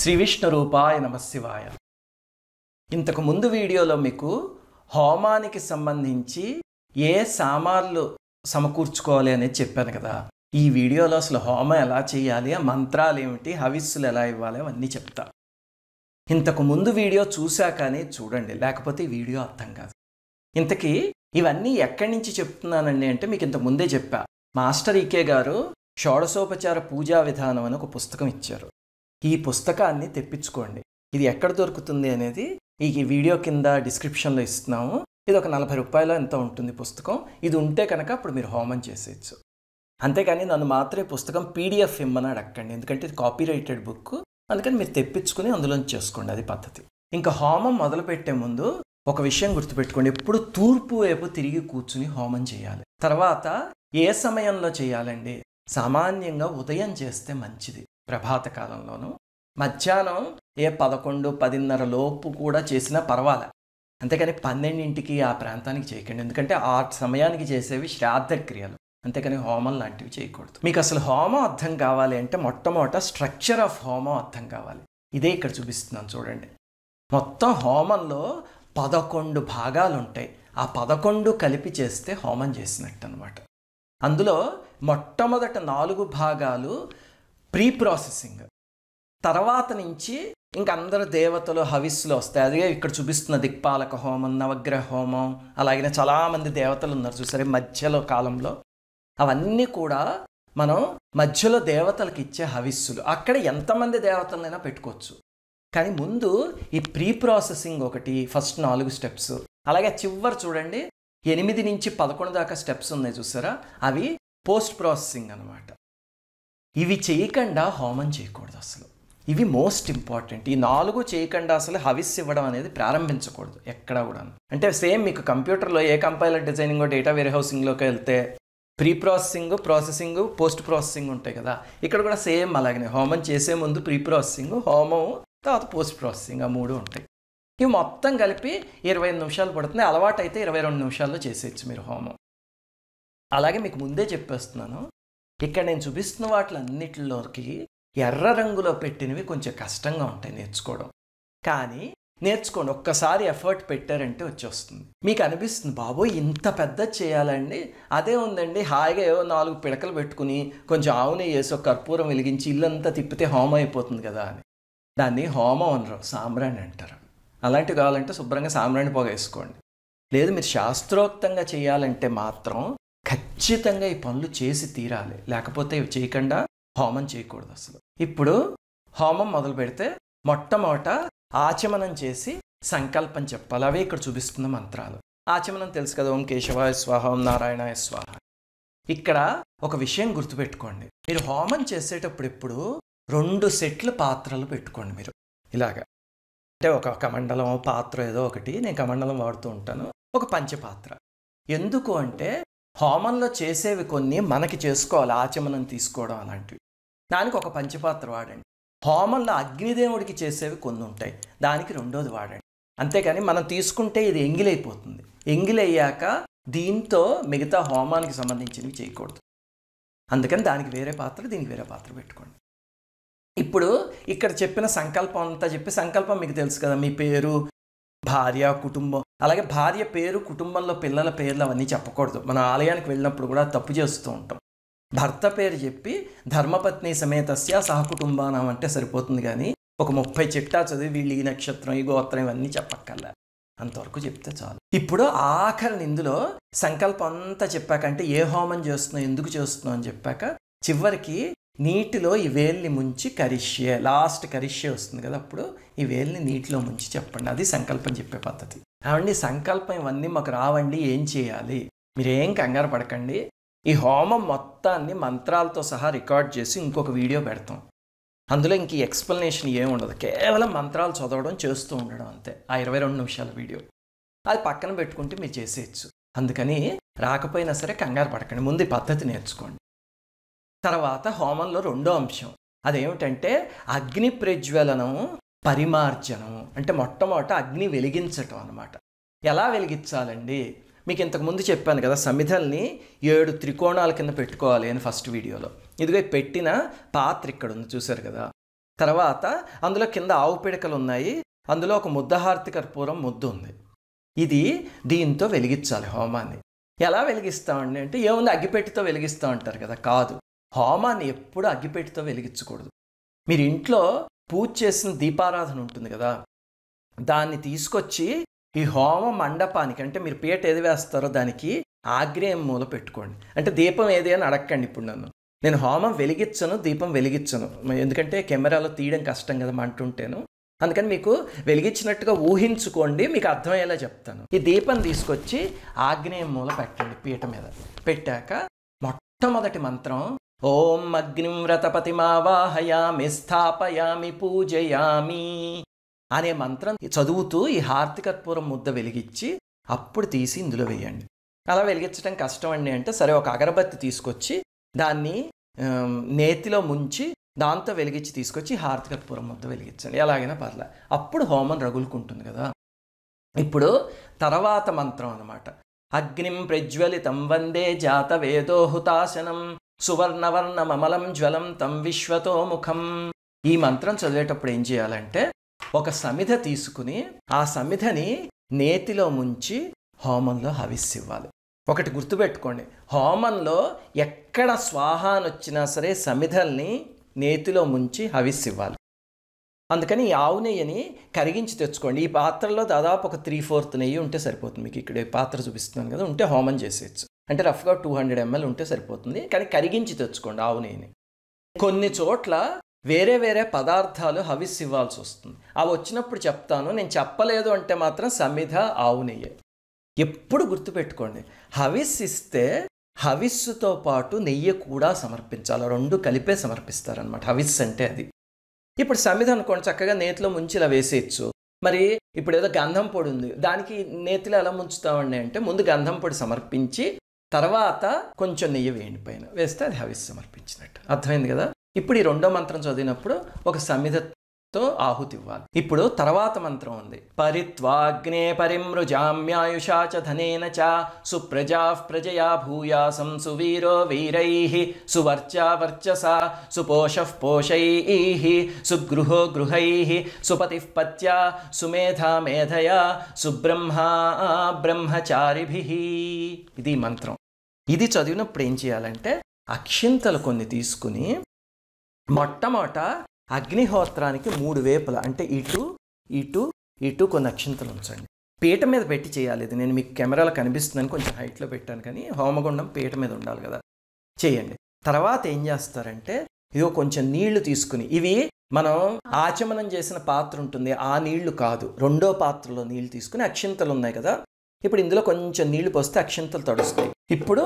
శ్రీ విష్ణు రూపాయ నమశివాయ ఇంతకు ముందు వీడియోలో మీకు హోమానికి సంబంధించి ఏ సామాన్లు సమకూర్చుకోవాలి అనేది చెప్పాను కదా ఈ వీడియోలో అసలు హోమం ఎలా చేయాలి ఆ మంత్రాలు ఏమిటి హవిస్సులు ఎలా ఇవ్వాలి అవన్నీ చెప్తా ఇంతకు ముందు వీడియో చూశాకనే చూడండి లేకపోతే వీడియో అర్థం కాదు ఇంతకీ ఇవన్నీ ఎక్కడి నుంచి చెప్తున్నానండి అంటే మీకు ఇంతకు ముందే చెప్పా మాస్టర్ ఈకే గారు షోడశోపచార పూజా విధానం అని ఒక పుస్తకం ఇచ్చారు ఈ పుస్తకాన్ని తెప్పించుకోండి ఇది ఎక్కడ దొరుకుతుంది అనేది ఈ వీడియో కింద డిస్క్రిప్షన్లో ఇస్తున్నాము ఇది ఒక నలభై రూపాయలు ఎంత ఉంటుంది పుస్తకం ఇది ఉంటే కనుక అప్పుడు మీరు హోమం చేసేయచ్చు అంతేకాని నన్ను మాత్రమే పుస్తకం పీడిఎఫ్ ఇమ్మని అడగండి ఎందుకంటే ఇది కాపీరైటెడ్ బుక్ అందుకని మీరు తెప్పించుకుని అందులో చేసుకోండి అది పద్ధతి ఇంకా హోమం మొదలుపెట్టే ముందు ఒక విషయం గుర్తుపెట్టుకోండి ఎప్పుడు తూర్పు వైపు తిరిగి కూర్చుని హోమం చేయాలి తర్వాత ఏ సమయంలో చేయాలండి సామాన్యంగా ఉదయం చేస్తే మంచిది ప్రభాత కాలంలోనూ మధ్యాహ్నం ఏ పదకొండు పదిన్నర లోపు కూడా చేసినా పర్వాలే అంతేకాని పన్నెండింటికి ఆ ప్రాంతానికి చేయకండి ఎందుకంటే ఆ సమయానికి చేసేవి శ్రాద్ధ క్రియలు అంతేకాని హోమం లాంటివి చేయకూడదు మీకు అసలు హోమం అర్థం కావాలి అంటే మొట్టమొదట స్ట్రక్చర్ ఆఫ్ హోమం అర్థం కావాలి ఇదే ఇక్కడ చూపిస్తున్నాను చూడండి మొత్తం హోమంలో పదకొండు భాగాలు ఉంటాయి ఆ పదకొండు కలిపి చేస్తే హోమం చేసినట్టు అనమాట అందులో మొట్టమొదట నాలుగు భాగాలు ప్రీ ప్రాసెసింగ్ తర్వాత నుంచి ఇంక అందరు దేవతలు హవిస్సులు వస్తాయి అదే ఇక్కడ చూపిస్తున్న దిక్పాలక హోమం నవగ్రహ హోమం అలాగే చాలామంది దేవతలు ఉన్నారు చూసారు మధ్యలో కాలంలో అవన్నీ కూడా మనం మధ్యలో దేవతలకు ఇచ్చే హవిస్సులు అక్కడ ఎంతమంది దేవతలైనా పెట్టుకోవచ్చు కానీ ముందు ఈ ప్రీ ప్రాసెసింగ్ ఒకటి ఫస్ట్ నాలుగు స్టెప్స్ అలాగే చివరి చూడండి ఎనిమిది నుంచి పదకొండు దాకా స్టెప్స్ ఉన్నాయి చూసారా అవి పోస్ట్ ప్రాసెసింగ్ అనమాట ఇవి చేయకుండా హోమం చేయకూడదు అసలు ఇవి మోస్ట్ ఇంపార్టెంట్ ఈ నాలుగు చేయకుండా అసలు హవిస్ ఇవ్వడం అనేది ప్రారంభించకూడదు ఎక్కడా కూడా అంటే సేమ్ మీకు కంప్యూటర్లో ఏ కంపైలర్ డిజైనింగ్ డేటా వేర్ హౌసింగ్లోకి వెళ్తే pre processing processing post processing ఉంటాయి కదా ఇక్కడ కూడా సేమ్ అలాగనే హోమం చేసే ముందు ప్రీ ప్రాసెసింగ్ హోమం తర్వాత పోస్ట్ ప్రాసెసింగ్ ఆ మూడు ఉంటాయి ఇవి మొత్తం కలిపి ఇరవై ఐదు నిమిషాలు పడుతుంది అలవాటు అయితే ఇరవై రెండు నిమిషాల్లో చేసేయచ్చు మీరు హోమం అలాగే మీకు ముందే చెప్పేస్తున్నాను ఇక్కడ నేను చూపిస్తున్న వాటిలన్నిటిలోకి ఎర్ర రంగులో పెట్టినవి కొంచెం కష్టంగా ఉంటాయి నేర్చుకోవడం కానీ నేర్చుకోండి ఒక్కసారి ఎఫర్ట్ పెట్టారంటే వచ్చేస్తుంది మీకు అనిపిస్తుంది బాబోయ్ ఇంత పెద్ద చేయాలండి అదే ఉందండి హాయిగా ఏవో నాలుగు పిడకలు పెట్టుకుని కొంచెం ఆవుని వేసి ఒక కర్పూరం వెలిగించి ఇల్లంతా తిప్పితే హోమం అయిపోతుంది కదా అని దాన్ని హోమం అనరు సాంబ్రాణి అంటారు అలాంటివి కావాలంటే శుభ్రంగా సాంబ్రాణి పొగ వేసుకోండి లేదు మీరు శాస్త్రోక్తంగా చేయాలంటే మాత్రం ఖచ్చితంగా ఈ పనులు చేసి తీరాలి లేకపోతే ఇవి చేయకుండా హోమం చేయకూడదు అసలు ఇప్పుడు హోమం మొదలు పెడితే మొట్టమొదట ఆచమనం చేసి సంకల్పం చెప్పాలి అవే ఇక్కడ చూపిస్తున్న మంత్రాలు ఆచమనం తెలుసు కదా ఓం కేశవాయ స్వాహ ఓం నారాయణ స్వాహ ఇక్కడ ఒక విషయం గుర్తుపెట్టుకోండి మీరు హోమం చేసేటప్పుడు ఇప్పుడు రెండు సెట్లు పాత్రలు పెట్టుకోండి మీరు ఇలాగా అంటే ఒక కమండలం పాత్ర ఏదో ఒకటి నేను కమండలం వాడుతూ ఉంటాను ఒక పంచపాత్ర ఎందుకు అంటే హోమంలో చేసేవి కొన్ని మనకి చేసుకోవాలి ఆచమనం తీసుకోవడం అలాంటివి దానికి ఒక పంచపాత్ర వాడండి హోమంలో అగ్నిదేవుడికి చేసేవి కొన్ని ఉంటాయి దానికి రెండోది వాడండి అంతేకాని మనం తీసుకుంటే ఇది ఎంగిలైపోతుంది ఎంగిలయ్యాక దీంతో మిగతా హోమానికి సంబంధించినవి చేయకూడదు అందుకని దానికి వేరే పాత్ర దీనికి వేరే పాత్ర పెట్టుకోండి ఇప్పుడు ఇక్కడ చెప్పిన సంకల్పం అంతా చెప్పి సంకల్పం మీకు తెలుసు కదా మీ పేరు భార్య కుటుంబం అలాగే భార్య పేరు కుటుంబంలో పిల్లల పేర్లు అవన్నీ చెప్పకూడదు మన ఆలయానికి వెళ్ళినప్పుడు కూడా తప్పు చేస్తూ ఉంటాం భర్త పేరు చెప్పి ధర్మపత్ని సమేతస్య సహకుటుంబానం అంటే సరిపోతుంది కానీ ఒక ముప్పై చిట్టా చదివి వీళ్ళు ఈ నక్షత్రం ఈ గోత్రం ఇవన్నీ చెప్పక్కల అంతవరకు చెప్తే చాలు ఇప్పుడు ఆఖరి నిందులో సంకల్పం అంతా చెప్పాక అంటే ఏ హోమం చేస్తున్నావు ఎందుకు చేస్తున్నావు అని చెప్పాక చివరికి నీటిలో ఈ వేల్ని ముంచి కరిష్యే లాస్ట్ కరిష్యే వస్తుంది కదా అప్పుడు ఈ వేల్ని నీటిలో ముంచి చెప్పండి అది సంకల్పం చెప్పే పద్ధతి కాబట్టి సంకల్పం ఇవన్నీ మాకు రావండి ఏం చేయాలి మీరేం కంగారు పడకండి ఈ హోమం మొత్తాన్ని మంత్రాలతో సహా రికార్డ్ చేసి ఇంకొక వీడియో పెడతాం అందులో ఇంక ఎక్స్ప్లెనేషన్ ఏమి ఉండదు కేవలం మంత్రాలు చదవడం చేస్తూ ఉండడం అంతే ఆ ఇరవై రెండు నిమిషాల వీడియో అది పక్కన పెట్టుకుంటే మీరు చేసేయచ్చు అందుకని రాకపోయినా సరే కంగారు పడకండి ముందు ఈ పద్ధతి నేర్చుకోండి తర్వాత హోమంలో రెండో అంశం అదేమిటంటే అగ్ని ప్రజ్వలనం పరిమార్జనం అంటే మొట్టమొదట అగ్ని వెలిగించటం అనమాట ఎలా వెలిగించాలండి మీకు ఇంతకుముందు చెప్పాను కదా సమిధల్ని ఏడు త్రికోణాల కింద పెట్టుకోవాలి అని ఫస్ట్ వీడియోలో ఇదిగో పెట్టిన పాత్ర ఇక్కడ ఉంది చూశారు కదా తర్వాత అందులో కింద ఆవు పిడకలు ఉన్నాయి అందులో ఒక ముద్దహార్తి కర్పూరం ముద్దు ఉంది ఇది దీంతో వెలిగించాలి హోమాన్ని ఎలా వెలిగిస్తామండి అంటే ఏముంది అగ్గిపెట్టితో వెలిగిస్తూ ఉంటారు కదా కాదు హోమాన్ని ఎప్పుడు అగ్గిపెట్టితో వెలిగించకూడదు మీరు ఇంట్లో పూజ చేసిన దీపారాధన ఉంటుంది కదా దాన్ని తీసుకొచ్చి ఈ హోమ మండపానికి అంటే మీరు పీట ఏది వేస్తారో దానికి ఆగ్రేయం మూల పెట్టుకోండి అంటే దీపం ఏది అని అడగండి ఇప్పుడు నన్ను నేను హోమం వెలిగించను దీపం వెలిగించను ఎందుకంటే కెమెరాలో తీయడం కష్టం కదా అంటుంటేను అందుకని మీకు వెలిగించినట్టుగా ఊహించుకోండి మీకు అర్థమయ్యేలా చెప్తాను ఈ దీపం తీసుకొచ్చి ఆగ్నేయం మూల పెట్టండి పీట మీద పెట్టాక మొట్టమొదటి మంత్రం ఓం అగ్నిం వ్రతపతిమావాహయామి స్థాపయామి పూజయామి అనే మంత్రం చదువుతూ ఈ హార్తికర్పూరం ముద్ద వెలిగించి అప్పుడు తీసి ఇందులో వేయండి అలా వెలిగించడం కష్టం అండి అంటే సరే ఒక అగరబత్తి తీసుకొచ్చి దాన్ని నేతిలో ముంచి దాంతో వెలిగించి తీసుకొచ్చి హార్తికర్పూరం ముద్ద వెలిగించండి ఎలాగైనా పర్లే అప్పుడు హోమం రగులుకుంటుంది కదా ఇప్పుడు తర్వాత మంత్రం అనమాట అగ్నిం ప్రజ్వలితం వందే జాత వేదోహుతాశనం సువర్ణవర్ణమమలం జ్వలం తం విశ్వతో ముఖం ఈ మంత్రం చదివేటప్పుడు ఏం చేయాలంటే ఒక సమిధ తీసుకుని ఆ సమిధని నేతిలో ముంచి హోమంలో హవిస్సివ్వాలి ఒకటి గుర్తుపెట్టుకోండి హోమంలో ఎక్కడ స్వాహానొచ్చినా సరే సమిధల్ని నేతిలో ముంచి హవిస్సివ్వాలి అందుకని ఈ ఆవు నెయ్యిని కరిగించి తెచ్చుకోండి ఈ పాత్రలో దాదాపు ఒక త్రీ ఫోర్త్ నెయ్యి ఉంటే సరిపోతుంది మీకు ఇక్కడ పాత్ర చూపిస్తున్నాను కదా ఉంటే హోమం చేసేయచ్చు అంటే రఫ్గా టూ హండ్రెడ్ ఎంఎల్ ఉంటే సరిపోతుంది కానీ కరిగించి తెచ్చుకోండి ఆవు నెయ్యిని కొన్ని చోట్ల వేరే వేరే పదార్థాలు హవిస్ ఇవ్వాల్సి వస్తుంది అవి వచ్చినప్పుడు చెప్తాను నేను చెప్పలేదు అంటే మాత్రం సమిధ ఆవు నెయ్యి ఎప్పుడు గుర్తుపెట్టుకోండి హవిస్ ఇస్తే హవిస్సుతో పాటు నెయ్యి కూడా సమర్పించాలి రెండు కలిపే సమర్పిస్తారనమాట హవిస్ అంటే అది ఇప్పుడు సమిధ అనుకోండి చక్కగా నేతిలో ముంచి ఇలా వేసేయచ్చు మరి ఇప్పుడు ఏదో గంధం పొడి ఉంది దానికి నేతిలో ఎలా ముంచుతామండి అంటే ముందు గంధం పొడి సమర్పించి తర్వాత కొంచెం నెయ్యి వేయండి పైన వేస్తే అది హవిస్ సమర్పించినట్టు అర్థమైంది కదా ఇప్పుడు ఈ రెండో మంత్రం చదివినప్పుడు ఒక సమిధతో ఆహుతి ఇవ్వాలి ఇప్పుడు తర్వాత మంత్రం ఉంది పరిత్వాగ్నే పరిమృజామ్యాయుషా చ ధనేన చ సుప్రజా ప్రజయా భూయాసం సువీరో వీరై సువర్చా వర్చస సుపోష పోషై సుగృహో గృహై సుపతి పత్యా సుమేధా మేధయా సుబ్రహ్మా బ్రహ్మచారిభి ఇది మంత్రం ఇది చదివినప్పుడు ఏం చేయాలంటే అక్షింతలు కొన్ని తీసుకుని మొట్టమొదట అగ్నిహోత్రానికి మూడు వేపుల అంటే ఇటు ఇటు ఇటు కొన్ని అక్షింతలు ఉంచండి పీట మీద పెట్టి చేయాలి ఇది నేను మీకు కెమెరాలో కనిపిస్తుందని కొంచెం హైట్లో పెట్టాను కానీ హోమగుండం పీట మీద ఉండాలి కదా చేయండి తర్వాత ఏం చేస్తారంటే ఇదో కొంచెం నీళ్లు తీసుకుని ఇవి మనం ఆచమనం చేసిన పాత్ర ఉంటుంది ఆ నీళ్లు కాదు రెండో పాత్రలో నీళ్లు తీసుకుని అక్షింతలు ఉన్నాయి కదా ఇప్పుడు ఇందులో కొంచెం నీళ్లు పోస్తే అక్షింతలు తడుస్తాయి ఇప్పుడు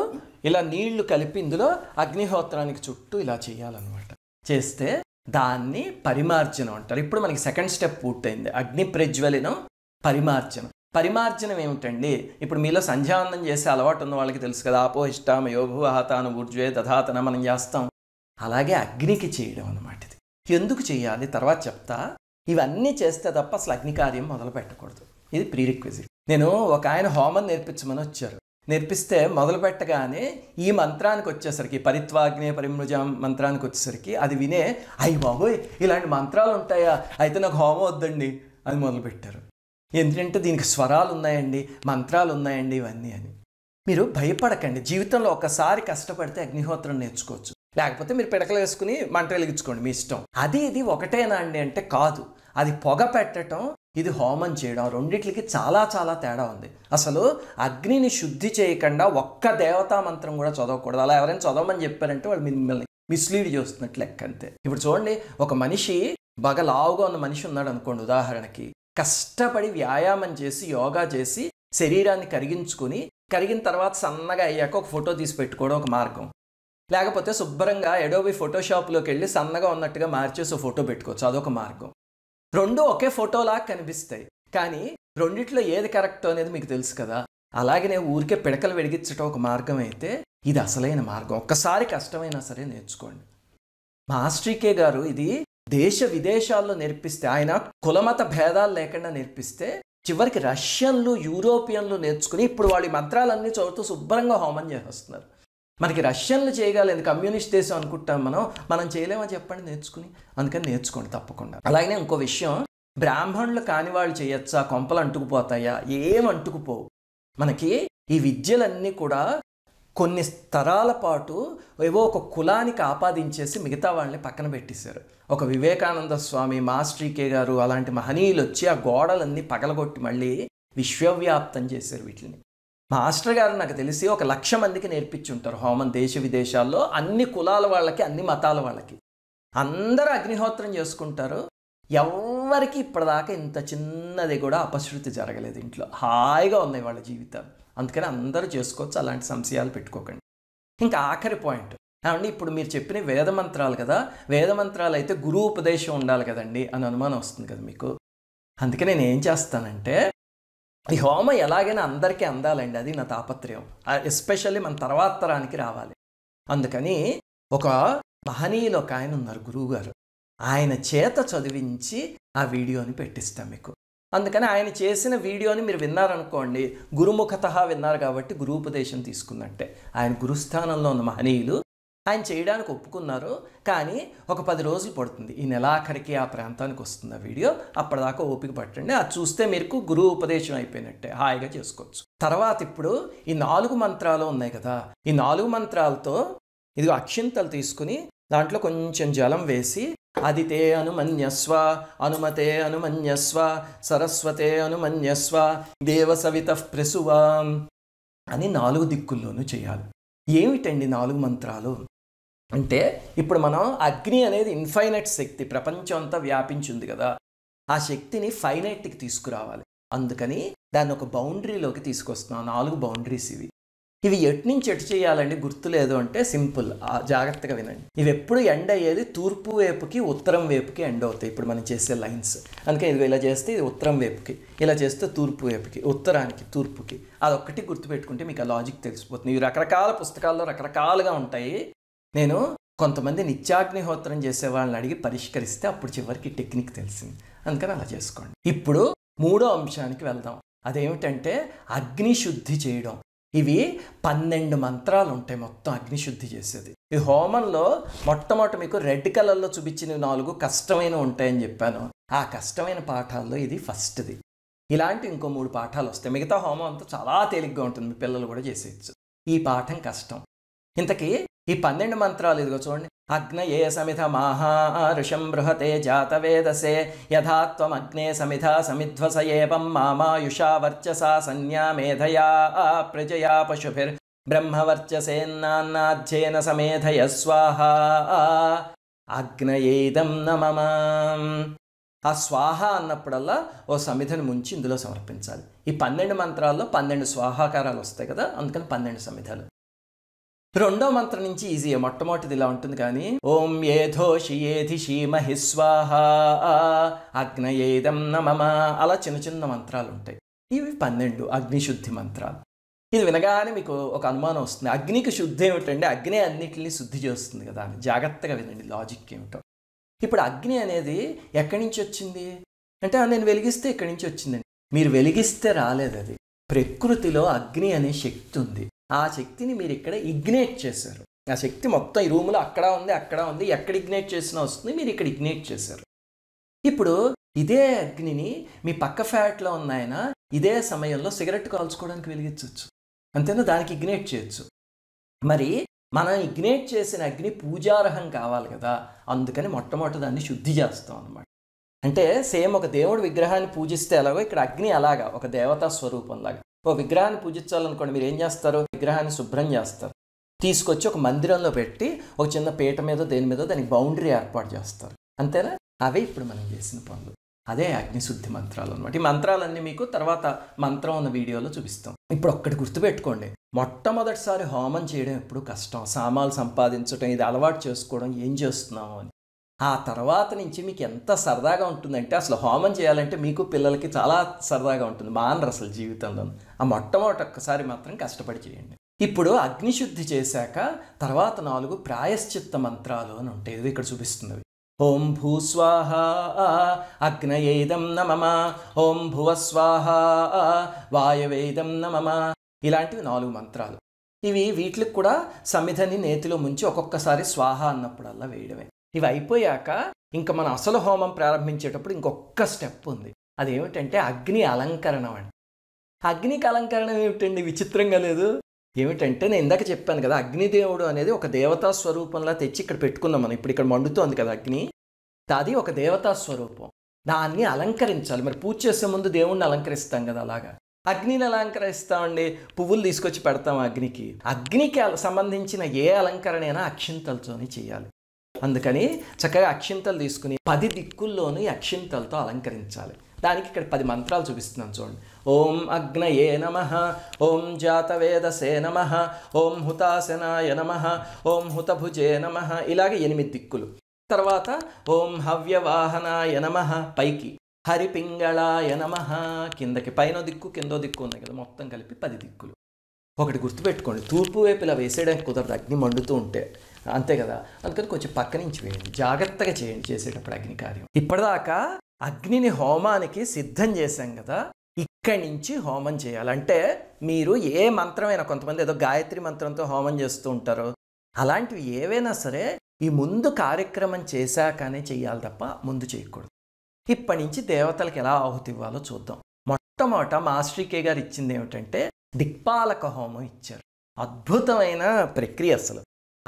ఇలా నీళ్లు కలిపి ఇందులో అగ్నిహోత్రానికి చుట్టూ ఇలా చేయాలన్నమాట చేస్తే దాన్ని పరిమార్జనం అంటారు ఇప్పుడు మనకి సెకండ్ స్టెప్ పూర్తయింది అగ్ని ప్రజ్వలినం పరిమార్జనం పరిమార్జనం ఏమిటండి ఇప్పుడు మీలో సంధ్యావందం చేసే అలవాటు ఉన్న వాళ్ళకి తెలుసు కదా ఆపో ఇష్టామ యోగు ఆహతాను ఊర్జ్వే దధాతన మనం చేస్తాం అలాగే అగ్నికి చేయడం అనమాట ఇది ఎందుకు చేయాలి తర్వాత చెప్తా ఇవన్నీ చేస్తే తప్ప అసలు అగ్ని కార్యం మొదలు పెట్టకూడదు ఇది ప్రీరిక్విజిట్ నేను ఒక ఆయన హోమం నేర్పించమని వచ్చారు నేర్పిస్తే మొదలు పెట్టగానే ఈ మంత్రానికి వచ్చేసరికి పరిత్వాగ్నే పరిమృజ మంత్రానికి వచ్చేసరికి అది వినే అయ్యి బాబోయ్ ఇలాంటి మంత్రాలు ఉంటాయా అయితే నాకు హోమం వద్దండి అని మొదలుపెట్టారు ఎందుకంటే దీనికి స్వరాలు ఉన్నాయండి మంత్రాలు ఉన్నాయండి ఇవన్నీ అని మీరు భయపడకండి జీవితంలో ఒకసారి కష్టపడితే అగ్నిహోత్రం నేర్చుకోవచ్చు లేకపోతే మీరు పిడకలు వేసుకుని మంట వెలిగించుకోండి మీ ఇష్టం అది ఇది ఒకటేనా అండి అంటే కాదు అది పొగ పెట్టడం ఇది హోమం చేయడం రెండిట్లకి చాలా చాలా తేడా ఉంది అసలు అగ్నిని శుద్ధి చేయకుండా ఒక్క దేవతా మంత్రం కూడా చదవకూడదు అలా ఎవరైనా చదవమని చెప్పారంటే వాళ్ళు మిమ్మల్ని మిస్లీడ్ చేస్తున్నట్లు లెక్క అంతే ఇప్పుడు చూడండి ఒక మనిషి బాగా లావుగా ఉన్న మనిషి ఉన్నాడు అనుకోండి ఉదాహరణకి కష్టపడి వ్యాయామం చేసి యోగా చేసి శరీరాన్ని కరిగించుకొని కరిగిన తర్వాత సన్నగా అయ్యాక ఒక ఫోటో తీసి పెట్టుకోవడం ఒక మార్గం లేకపోతే శుభ్రంగా ఎడోబి ఫోటోషాప్లోకి వెళ్ళి సన్నగా ఉన్నట్టుగా మార్చేసి ఫోటో పెట్టుకోవచ్చు అదొక మార్గం రెండు ఒకే ఫోటోలా కనిపిస్తాయి కానీ రెండిట్లో ఏది కరెక్ట్ అనేది మీకు తెలుసు కదా అలాగనే ఊరికే పిడకలు వెడిగించడం ఒక మార్గం అయితే ఇది అసలైన మార్గం ఒక్కసారి కష్టమైనా సరే నేర్చుకోండి మాస్ట్రీకే గారు ఇది దేశ విదేశాల్లో నేర్పిస్తే ఆయన కులమత భేదాలు లేకుండా నేర్పిస్తే చివరికి రష్యన్లు యూరోపియన్లు నేర్చుకుని ఇప్పుడు వాళ్ళ మంత్రాలన్నీ చదువుతూ శుభ్రంగా హోమం చేసేస్తున్నారు మనకి రష్యన్లు చేయగలేదు కమ్యూనిస్ట్ దేశం అనుకుంటాం మనం మనం చేయలేమని చెప్పండి నేర్చుకుని అందుకని నేర్చుకోండి తప్పకుండా అలాగే ఇంకో విషయం బ్రాహ్మణులు కాని వాళ్ళు చేయొచ్చా కొంపలు అంటుకుపోతాయా ఏం అంటుకుపోవు మనకి ఈ విద్యలన్నీ కూడా కొన్ని స్తరాల పాటు ఏవో ఒక కులానికి ఆపాదించేసి మిగతా వాళ్ళని పక్కన పెట్టేశారు ఒక వివేకానంద స్వామి మాస్ట్రీకే గారు అలాంటి మహనీయులు వచ్చి ఆ గోడలన్నీ పగలగొట్టి మళ్ళీ విశ్వవ్యాప్తం చేశారు వీటిని మాస్టర్ గారు నాకు తెలిసి ఒక లక్ష మందికి నేర్పించుంటారు హోమం దేశ విదేశాల్లో అన్ని కులాల వాళ్ళకి అన్ని మతాల వాళ్ళకి అందరూ అగ్నిహోత్రం చేసుకుంటారు ఎవరికి ఇప్పటిదాకా ఇంత చిన్నది కూడా అపశృతి జరగలేదు ఇంట్లో హాయిగా ఉన్నాయి వాళ్ళ జీవితాలు అందుకని అందరూ చేసుకోవచ్చు అలాంటి సంశయాలు పెట్టుకోకండి ఇంకా ఆఖరి పాయింట్ అవండి ఇప్పుడు మీరు చెప్పిన వేదమంత్రాలు కదా వేదమంత్రాలు అయితే గురువు ఉపదేశం ఉండాలి కదండి అని అనుమానం వస్తుంది కదా మీకు అందుకే నేను ఏం చేస్తానంటే ఈ హోమ ఎలాగైనా అందరికీ అందాలండి అది నా తాపత్రయం ఎస్పెషల్లీ మన తర్వాత తరానికి రావాలి అందుకని ఒక మహనీయులు ఒక ఆయన ఉన్నారు గురువుగారు ఆయన చేత చదివించి ఆ వీడియోని పెట్టిస్తాం మీకు అందుకని ఆయన చేసిన వీడియోని మీరు విన్నారనుకోండి గురుముఖత విన్నారు కాబట్టి గురుపదేశం తీసుకుందంటే ఆయన గురుస్థానంలో ఉన్న మహనీయులు ఆయన చేయడానికి ఒప్పుకున్నారు కానీ ఒక పది రోజులు పడుతుంది ఈ నెలాఖరికి ఆ ప్రాంతానికి వస్తుంది ఆ వీడియో అప్పటిదాకా ఓపిక పట్టండి అది చూస్తే మీరు గురువు ఉపదేశం అయిపోయినట్టే హాయిగా చేసుకోవచ్చు తర్వాత ఇప్పుడు ఈ నాలుగు మంత్రాలు ఉన్నాయి కదా ఈ నాలుగు మంత్రాలతో ఇది అక్షింతలు తీసుకుని దాంట్లో కొంచెం జలం వేసి అదితే అనుమన్యస్వ అనుమతే అనుమన్యస్వ సరస్వతే అనుమన్యస్వ దేవసవిత ప్రసువ అని నాలుగు దిక్కుల్లోనూ చేయాలి ఏమిటండి నాలుగు మంత్రాలు అంటే ఇప్పుడు మనం అగ్ని అనేది ఇన్ఫైనైట్ శక్తి ప్రపంచం అంతా వ్యాపించింది కదా ఆ శక్తిని ఫైనైట్కి తీసుకురావాలి అందుకని దాన్ని ఒక బౌండరీలోకి తీసుకొస్తున్నాం నాలుగు బౌండరీస్ ఇవి ఇవి ఎటు నుంచి ఎటు చేయాలండి గుర్తులేదు అంటే సింపుల్ జాగ్రత్తగా వినండి ఇవి ఎప్పుడు ఎండ్ అయ్యేది తూర్పు వైపుకి ఉత్తరం వైపుకి ఎండ్ అవుతాయి ఇప్పుడు మనం చేసే లైన్స్ అందుకే ఇది ఇలా చేస్తే ఇది ఉత్తరం వైపుకి ఇలా చేస్తే తూర్పు వైపుకి ఉత్తరానికి తూర్పుకి అదొక్కటి గుర్తుపెట్టుకుంటే మీకు ఆ లాజిక్ తెలిసిపోతుంది ఇవి రకరకాల పుస్తకాల్లో రకరకాలుగా ఉంటాయి నేను కొంతమంది నిత్యాగ్నిహోత్రం చేసే వాళ్ళని అడిగి పరిష్కరిస్తే అప్పుడు చివరికి టెక్నిక్ తెలిసింది అందుకని అలా చేసుకోండి ఇప్పుడు మూడో అంశానికి వెళ్దాం అదేమిటంటే అగ్నిశుద్ధి చేయడం ఇవి పన్నెండు మంత్రాలు ఉంటాయి మొత్తం అగ్నిశుద్ధి చేసేది ఈ హోమంలో మొట్టమొదటి మీకు రెడ్ కలర్లో చూపించిన నాలుగు కష్టమైన ఉంటాయని చెప్పాను ఆ కష్టమైన పాఠాల్లో ఇది ఫస్ట్ది ఇలాంటి ఇంకో మూడు పాఠాలు వస్తాయి మిగతా హోమం అంతా చాలా తేలిగ్గా ఉంటుంది మీ పిల్లలు కూడా చేసేయచ్చు ఈ పాఠం కష్టం ఇంతకీ ఈ పన్నెండు మంత్రాలు ఇదిగో చూడండి అగ్నయే సమిధ మహారుషం బృహతే జాతవేదసే యథాత్వమగ్నే సమిధ సమిధ్వస ఏవం మామాయుషా వర్చసా సన్యా మేధయా ఆ ప్రజయా పశుభిర్ బ్రహ్మవర్చసేన్నాన్నాధ్యేన సమేధయ స్వాహ అగ్నయేదం నమమ ఆ స్వాహ అన్నప్పుడల్లా ఓ సమిధను ముంచి ఇందులో సమర్పించాలి ఈ పన్నెండు మంత్రాల్లో పన్నెండు స్వాహాకారాలు వస్తాయి కదా అందుకని పన్నెండు సమిధాలు రెండో మంత్రం నుంచి ఈజీ మొట్టమొదటిది ఇలా ఉంటుంది కానీ ఓం ఏధోషి ఏధి షీమహి స్వాహ అగ్నయేదం నమమ అలా చిన్న చిన్న మంత్రాలు ఉంటాయి ఇవి పన్నెండు అగ్నిశుద్ధి మంత్రాలు ఇది వినగానే మీకు ఒక అనుమానం వస్తుంది అగ్నికి శుద్ధి ఏమిటండి అగ్ని అన్నిటిని శుద్ధి చేస్తుంది కదా జాగ్రత్తగా వినండి లాజిక్ ఏమిటో ఇప్పుడు అగ్ని అనేది ఎక్కడి నుంచి వచ్చింది అంటే నేను వెలిగిస్తే ఎక్కడి నుంచి వచ్చిందండి మీరు వెలిగిస్తే రాలేదు అది ప్రకృతిలో అగ్ని అనే శక్తి ఉంది ఆ శక్తిని మీరు ఇక్కడ ఇగ్నేట్ చేశారు ఆ శక్తి మొత్తం ఈ రూమ్లో అక్కడ ఉంది అక్కడ ఉంది ఎక్కడ ఇగ్నేట్ చేసినా వస్తుంది మీరు ఇక్కడ ఇగ్నేట్ చేశారు ఇప్పుడు ఇదే అగ్నిని మీ పక్క ఫ్యాట్లో ఉన్న ఆయన ఇదే సమయంలో సిగరెట్ కాల్చుకోవడానికి వెలిగించవచ్చు అంతేనా దానికి ఇగ్నేట్ చేయొచ్చు మరి మనం ఇగ్నేట్ చేసిన అగ్ని పూజార్హం కావాలి కదా అందుకని మొట్టమొదటి దాన్ని శుద్ధి చేస్తాం అనమాట అంటే సేమ్ ఒక దేవుడి విగ్రహాన్ని పూజిస్తే ఎలాగో ఇక్కడ అగ్ని అలాగా ఒక దేవతా స్వరూపంలాగా ఓ విగ్రహాన్ని పూజించాలనుకోండి మీరు ఏం చేస్తారు విగ్రహాన్ని శుభ్రం చేస్తారు తీసుకొచ్చి ఒక మందిరంలో పెట్టి ఒక చిన్న పీట మీద దేని మీద దానికి బౌండరీ ఏర్పాటు చేస్తారు అంతేనా అవే ఇప్పుడు మనం చేసిన పనులు అదే అగ్నిశుద్ధి మంత్రాలు అనమాట ఈ మంత్రాలన్నీ మీకు తర్వాత మంత్రం ఉన్న వీడియోలో చూపిస్తాం ఇప్పుడు ఒక్కటి గుర్తుపెట్టుకోండి మొట్టమొదటిసారి హోమం చేయడం ఎప్పుడు కష్టం సామాలు సంపాదించడం ఇది అలవాటు చేసుకోవడం ఏం చేస్తున్నాము అని ఆ తర్వాత నుంచి మీకు ఎంత సరదాగా ఉంటుందంటే అసలు హోమం చేయాలంటే మీకు పిల్లలకి చాలా సరదాగా ఉంటుంది మానరు అసలు జీవితంలో ఆ మొట్టమొదటి ఒక్కసారి మాత్రం కష్టపడి చేయండి ఇప్పుడు అగ్నిశుద్ధి చేశాక తర్వాత నాలుగు ప్రాయశ్చిత్త మంత్రాలు అని ఉంటాయి ఇక్కడ చూపిస్తున్నవి ఓం భూ స్వాహ అగ్నయేదం నమమ ఓం స్వాహ వాయవేదం నమమ ఇలాంటివి నాలుగు మంత్రాలు ఇవి వీటికి కూడా సమిధని నేతిలో ముంచి ఒక్కొక్కసారి స్వాహ అన్నప్పుడల్లా వేయడమే ఇవి అయిపోయాక ఇంకా మనం అసలు హోమం ప్రారంభించేటప్పుడు ఇంకొక స్టెప్ ఉంది అదేమిటంటే అగ్ని అలంకరణం అండి అగ్నికి అలంకరణ ఏమిటండి విచిత్రంగా లేదు ఏమిటంటే నేను ఇందాక చెప్పాను కదా అగ్నిదేవుడు అనేది ఒక దేవతా స్వరూపంలా తెచ్చి ఇక్కడ పెట్టుకున్నాం మనం ఇప్పుడు ఇక్కడ మండుతోంది కదా అగ్ని అది ఒక దేవతా స్వరూపం దాన్ని అలంకరించాలి మరి పూజ చేసే ముందు దేవుణ్ణి అలంకరిస్తాం కదా అలాగా అగ్నిని అలంకరిస్తామండి పువ్వులు తీసుకొచ్చి పెడతాం అగ్నికి అగ్నికి సంబంధించిన ఏ అలంకరణ అయినా అక్షింతలతోనే చేయాలి అందుకని చక్కగా అక్షింతలు తీసుకుని పది దిక్కుల్లోని అక్షింతలతో అలంకరించాలి దానికి ఇక్కడ పది మంత్రాలు చూపిస్తున్నాను చూడండి ఓం అగ్నయే నమ ఓం జాతవేదసే నమ ఓం హుతాసనాయ నమ ఓం హుతభుజే నమ ఇలాగ ఎనిమిది దిక్కులు తర్వాత ఓం హవ్యవాహనాయ నమ పైకి హరిపింగళాయ నమ కిందకి పైన దిక్కు కిందో దిక్కు ఉన్నాయి కదా మొత్తం కలిపి పది దిక్కులు ఒకటి గుర్తుపెట్టుకోండి తూర్పు వైపు ఇలా వేసేయడానికి కుదరదు అగ్ని మండుతూ ఉంటే అంతే కదా అందుకని కొంచెం పక్క నుంచి వేయండి జాగ్రత్తగా చేయండి చేసేటప్పుడు అగ్ని కార్యం ఇప్పటిదాకా అగ్నిని హోమానికి సిద్ధం చేశాం కదా ఇక్కడి నుంచి హోమం చేయాలంటే మీరు ఏ మంత్రమైనా కొంతమంది ఏదో గాయత్రి మంత్రంతో హోమం చేస్తూ ఉంటారు అలాంటివి ఏవైనా సరే ఈ ముందు కార్యక్రమం చేశాకనే చేయాలి తప్ప ముందు చేయకూడదు ఇప్పటి నుంచి దేవతలకు ఎలా ఆహుతి ఇవ్వాలో చూద్దాం మొట్టమొదట మాస్ట్రికే గారు ఇచ్చింది ఏమిటంటే దిక్పాలక హోమం ఇచ్చారు అద్భుతమైన ప్రక్రియ అసలు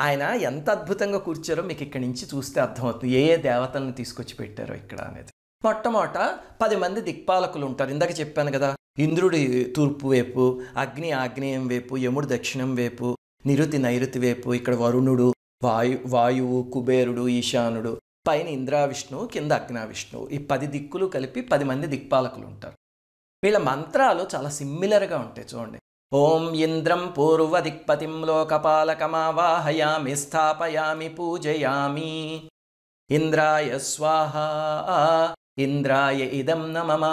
ఆయన ఎంత అద్భుతంగా కూర్చారో మీకు ఇక్కడి నుంచి చూస్తే అర్థమవుతుంది ఏ ఏ దేవతలను తీసుకొచ్చి పెట్టారో ఇక్కడ అనేది మొట్టమొదట పది మంది దిక్పాలకులు ఉంటారు ఇందాక చెప్పాను కదా ఇంద్రుడి తూర్పు వైపు అగ్ని ఆగ్నేయం వైపు యముడు దక్షిణం వైపు నిరుతి నైరుతి వైపు ఇక్కడ వరుణుడు వాయు వాయువు కుబేరుడు ఈశానుడు పైన విష్ణువు కింద అగ్నావిష్ణువు ఈ పది దిక్కులు కలిపి పది మంది దిక్పాలకులు ఉంటారు వీళ్ళ మంత్రాలు చాలా సిమ్మిలర్గా ఉంటాయి చూడండి ఓం ఇంద్రం పూర్వదిక్పతిం లోకపాలకమావాహయామి స్థాపయామి పూజయామి ఇంద్రాయ స్వాహ ఇంద్రాయ ఇదం నమమా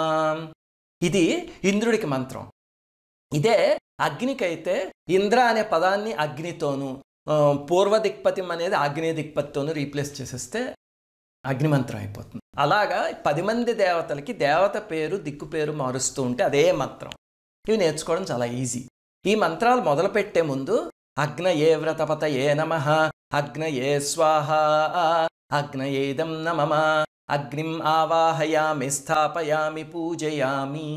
ఇది ఇంద్రుడికి మంత్రం ఇదే అగ్నికైతే ఇంద్ర అనే పదాన్ని అగ్నితోనూ పూర్వ అనేది ఆగ్నేయ దిక్పతితోనూ రీప్లేస్ చేసేస్తే అగ్నిమంత్రం అయిపోతుంది అలాగా పది మంది దేవతలకి దేవత పేరు దిక్కు పేరు మారుస్తూ ఉంటే అదే మంత్రం ఇవి నేర్చుకోవడం చాలా ఈజీ ఈ మంత్రాలు మొదలుపెట్టే ముందు అగ్నయే వ్రతపత ఏ నమ అగ్నయే స్వాహ అగ్నయేదం నమ అగ్నిం ఆవాహయామి స్థాపయామి పూజయామి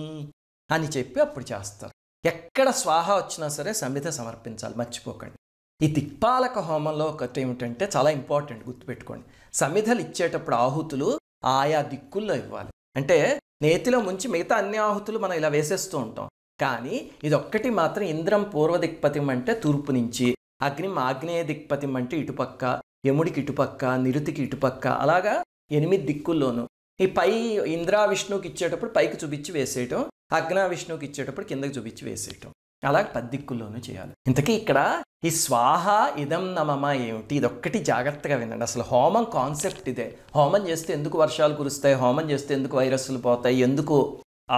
అని చెప్పి అప్పుడు చేస్తారు ఎక్కడ స్వాహ వచ్చినా సరే సంహిత సమర్పించాలి మర్చిపోకండి ఈ దిక్పాలక హోమంలో ఒకటి ఏమిటంటే చాలా ఇంపార్టెంట్ గుర్తుపెట్టుకోండి సమిధలు ఇచ్చేటప్పుడు ఆహుతులు ఆయా దిక్కుల్లో ఇవ్వాలి అంటే నేతిలో ముంచి మిగతా అన్ని ఆహుతులు మనం ఇలా వేసేస్తూ ఉంటాం కానీ ఇదొక్కటి మాత్రం ఇంద్రం పూర్వ దిక్పథం అంటే తూర్పు నుంచి అగ్ని ఆగ్నేయ దిక్పతిం అంటే ఇటుపక్క యముడికి ఇటుపక్క నిరుతికి ఇటుపక్క అలాగా ఎనిమిది దిక్కుల్లోనూ ఈ పై ఇంద్రా విష్ణువుకి ఇచ్చేటప్పుడు పైకి చూపించి వేసేయటం అగ్నా విష్ణువుకి ఇచ్చేటప్పుడు కిందకి చూపించి వేసేయటం అలా దిక్కుల్లోనూ చేయాలి ఇంతకీ ఇక్కడ ఈ స్వాహ ఇదం నమమ ఏమిటి ఇదొక్కటి జాగ్రత్తగా వినండి అసలు హోమం కాన్సెప్ట్ ఇదే హోమం చేస్తే ఎందుకు వర్షాలు కురుస్తాయి హోమం చేస్తే ఎందుకు వైరస్లు పోతాయి ఎందుకు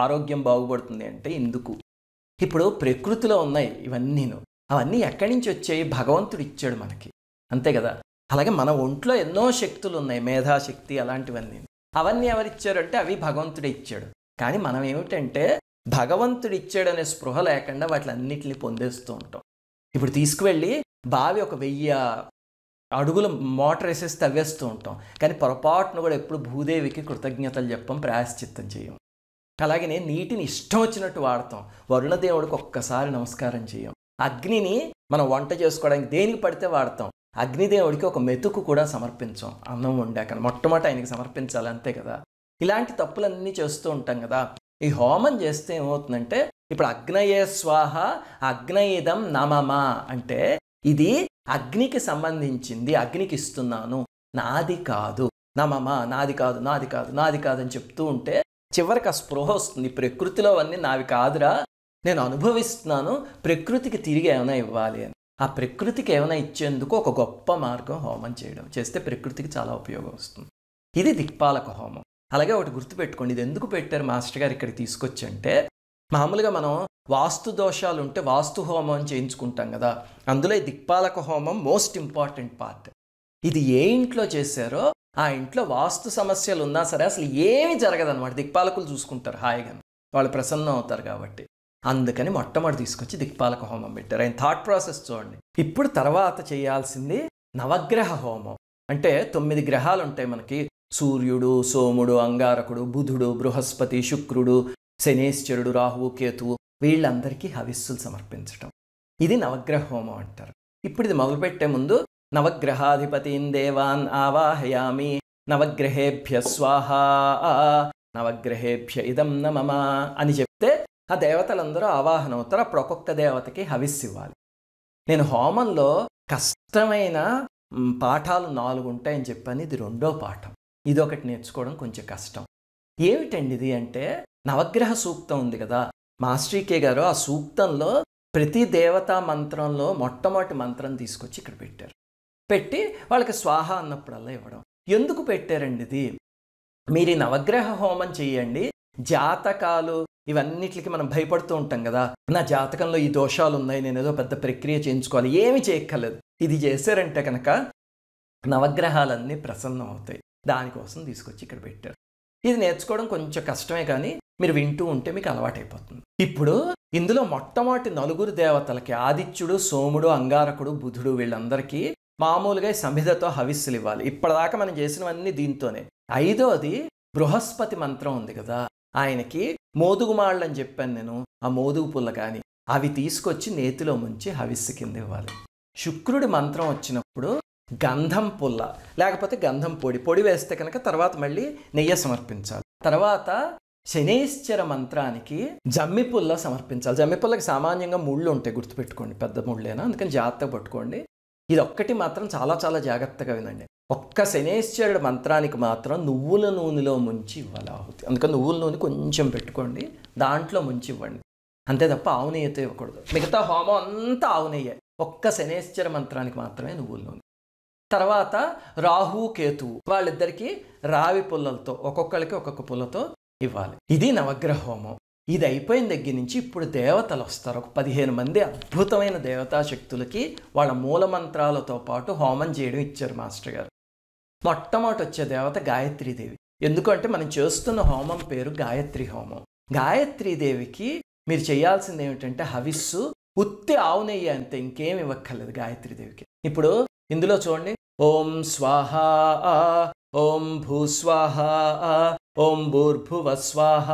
ఆరోగ్యం బాగుపడుతుంది అంటే ఎందుకు ఇప్పుడు ప్రకృతిలో ఉన్నాయి ఇవన్నీను అవన్నీ ఎక్కడి నుంచి వచ్చాయి భగవంతుడు ఇచ్చాడు మనకి అంతే కదా అలాగే మన ఒంట్లో ఎన్నో శక్తులు ఉన్నాయి మేధాశక్తి అలాంటివన్నీ అవన్నీ ఎవరిచ్చారంటే అవి భగవంతుడే ఇచ్చాడు కానీ మనం ఏమిటంటే భగవంతుడు ఇచ్చాడనే స్పృహ లేకుండా వాటిలన్నిటిని పొందేస్తూ ఉంటాం ఇప్పుడు తీసుకువెళ్ళి బావి ఒక వెయ్యి అడుగులు మోటార్ వేసేసి తవ్వేస్తూ ఉంటాం కానీ పొరపాటును కూడా ఎప్పుడు భూదేవికి కృతజ్ఞతలు చెప్పం ప్రాయశ్చిత్తం చేయం అలాగనే నీటిని ఇష్టం వచ్చినట్టు వాడతాం వరుణదేవుడికి ఒక్కసారి నమస్కారం చేయం అగ్నిని మనం వంట చేసుకోవడానికి దేనికి పడితే వాడతాం అగ్నిదేవుడికి ఒక మెతుకు కూడా సమర్పించాం అన్నం వండాక మొట్టమొదటి ఆయనకి సమర్పించాలి అంతే కదా ఇలాంటి తప్పులన్నీ చేస్తూ ఉంటాం కదా ఈ హోమం చేస్తే ఏమవుతుందంటే ఇప్పుడు అగ్నయే స్వాహ అగ్నయిదం నమమా అంటే ఇది అగ్నికి సంబంధించింది అగ్నికి ఇస్తున్నాను నాది కాదు నమమా నాది కాదు నాది కాదు నాది కాదని చెప్తూ ఉంటే చివరికి ఆ స్పృహ వస్తుంది ప్రకృతిలో అన్నీ నావి కాదురా నేను అనుభవిస్తున్నాను ప్రకృతికి తిరిగి ఏమైనా ఇవ్వాలి అని ఆ ప్రకృతికి ఏమైనా ఇచ్చేందుకు ఒక గొప్ప మార్గం హోమం చేయడం చేస్తే ప్రకృతికి చాలా ఉపయోగం వస్తుంది ఇది దిక్పాలక హోమం అలాగే ఒకటి గుర్తుపెట్టుకోండి ఇది ఎందుకు పెట్టారు మాస్టర్ గారు ఇక్కడ తీసుకొచ్చంటే మామూలుగా మనం వాస్తు దోషాలు ఉంటే వాస్తు హోమం చేయించుకుంటాం కదా అందులో దిక్పాలక హోమం మోస్ట్ ఇంపార్టెంట్ పార్ట్ ఇది ఏ ఇంట్లో చేశారో ఆ ఇంట్లో వాస్తు సమస్యలు ఉన్నా సరే అసలు ఏమి జరగదన్నమాట దిక్పాలకులు చూసుకుంటారు హాయిగా వాళ్ళు ప్రసన్నం అవుతారు కాబట్టి అందుకని మొట్టమొదటి తీసుకొచ్చి దిక్పాలక హోమం పెట్టారు ఆయన థాట్ ప్రాసెస్ చూడండి ఇప్పుడు తర్వాత చేయాల్సింది నవగ్రహ హోమం అంటే తొమ్మిది గ్రహాలు ఉంటాయి మనకి సూర్యుడు సోముడు అంగారకుడు బుధుడు బృహస్పతి శుక్రుడు శనేశ్వరుడు రాహువు కేతువు వీళ్ళందరికీ హవిస్సులు సమర్పించటం ఇది నవగ్రహ హోమం అంటారు ఇప్పుడు ఇది మొదలుపెట్టే ముందు నవగ్రహాధిపతిన్ దేవాన్ ఆవాహయామి నవగ్రహేభ్య స్వాహా నవగ్రహేభ్య ఇదం నమమ అని చెప్తే ఆ దేవతలందరూ అవుతారు అప్పుడు ఒక్కొక్క దేవతకి ఇవ్వాలి నేను హోమంలో కష్టమైన పాఠాలు నాలుగు ఉంటాయని చెప్పాను ఇది రెండో పాఠం ఇది ఒకటి నేర్చుకోవడం కొంచెం కష్టం ఏమిటండి ఇది అంటే నవగ్రహ సూక్తం ఉంది కదా మాస్టర్కే గారు ఆ సూక్తంలో ప్రతి దేవతా మంత్రంలో మొట్టమొదటి మంత్రం తీసుకొచ్చి ఇక్కడ పెట్టారు పెట్టి వాళ్ళకి స్వాహ అన్నప్పుడల్లా ఇవ్వడం ఎందుకు పెట్టారండి ఇది మీరు ఈ నవగ్రహ హోమం చేయండి జాతకాలు ఇవన్నిటికి మనం భయపడుతూ ఉంటాం కదా నా జాతకంలో ఈ దోషాలు ఉన్నాయి నేను ఏదో పెద్ద ప్రక్రియ చేయించుకోవాలి ఏమి చేయక్కర్లేదు ఇది చేశారంటే కనుక నవగ్రహాలన్నీ ప్రసన్నం అవుతాయి దానికోసం తీసుకొచ్చి ఇక్కడ పెట్టారు ఇది నేర్చుకోవడం కొంచెం కష్టమే కానీ మీరు వింటూ ఉంటే మీకు అలవాటైపోతుంది ఇప్పుడు ఇందులో మొట్టమొదటి నలుగురు దేవతలకి ఆదిత్యుడు సోముడు అంగారకుడు బుధుడు వీళ్ళందరికీ మామూలుగా సంహితతో హవిస్సులు ఇవ్వాలి ఇప్పటిదాకా మనం చేసినవన్నీ దీంతోనే ఐదోది బృహస్పతి మంత్రం ఉంది కదా ఆయనకి మోదుగుమాళ్ళని చెప్పాను నేను ఆ మోదుగు పుల్ల కానీ అవి తీసుకొచ్చి నేతిలో ముంచి హవిస్సు కింద ఇవ్వాలి శుక్రుడి మంత్రం వచ్చినప్పుడు గంధం పుల్ల లేకపోతే గంధం పొడి పొడి వేస్తే కనుక తర్వాత మళ్ళీ నెయ్యి సమర్పించాలి తర్వాత శనేశ్వర మంత్రానికి జమ్మి పుల్ల సమర్పించాలి జమ్మి పుల్లకి సామాన్యంగా ముళ్ళు ఉంటాయి గుర్తుపెట్టుకోండి పెద్ద ముళ్ళేనా అందుకని జాగ్రత్త పట్టుకోండి ఇది ఒక్కటి మాత్రం చాలా చాలా జాగ్రత్తగా వినండి ఒక్క శనేశ్వరుడు మంత్రానికి మాత్రం నువ్వుల నూనెలో ముంచి ఇవ్వాలి ఆహుతి అందుకని నువ్వుల నూనె కొంచెం పెట్టుకోండి దాంట్లో ముంచి ఇవ్వండి అంతే తప్ప ఆవునేయతో ఇవ్వకూడదు మిగతా హోమం అంతా ఆవునేయ ఒక్క శనేశ్వర మంత్రానికి మాత్రమే నువ్వుల నూనె తర్వాత రాహు కేతు వాళ్ళిద్దరికీ రావి పుల్లలతో ఒక్కొక్కరికి ఒక్కొక్క పుల్లతో ఇవ్వాలి ఇది నవగ్రహ హోమం ఇది అయిపోయిన దగ్గర నుంచి ఇప్పుడు దేవతలు వస్తారు ఒక పదిహేను మంది అద్భుతమైన దేవతా శక్తులకి వాళ్ళ మంత్రాలతో పాటు హోమం చేయడం ఇచ్చారు మాస్టర్ గారు మొట్టమొదటి వచ్చే దేవత గాయత్రీదేవి ఎందుకంటే మనం చేస్తున్న హోమం పేరు గాయత్రి హోమం గాయత్రీదేవికి మీరు చేయాల్సింది ఏమిటంటే హవిస్సు ఉత్తి ఆవు అంతే ఇంకేమి ఇవ్వక్కర్లేదు గాయత్రీదేవికి ఇప్పుడు ఇందులో చూడండి ఓం స్వాహ ఓం భూస్వాహ ఓం భూర్భువ స్వాహ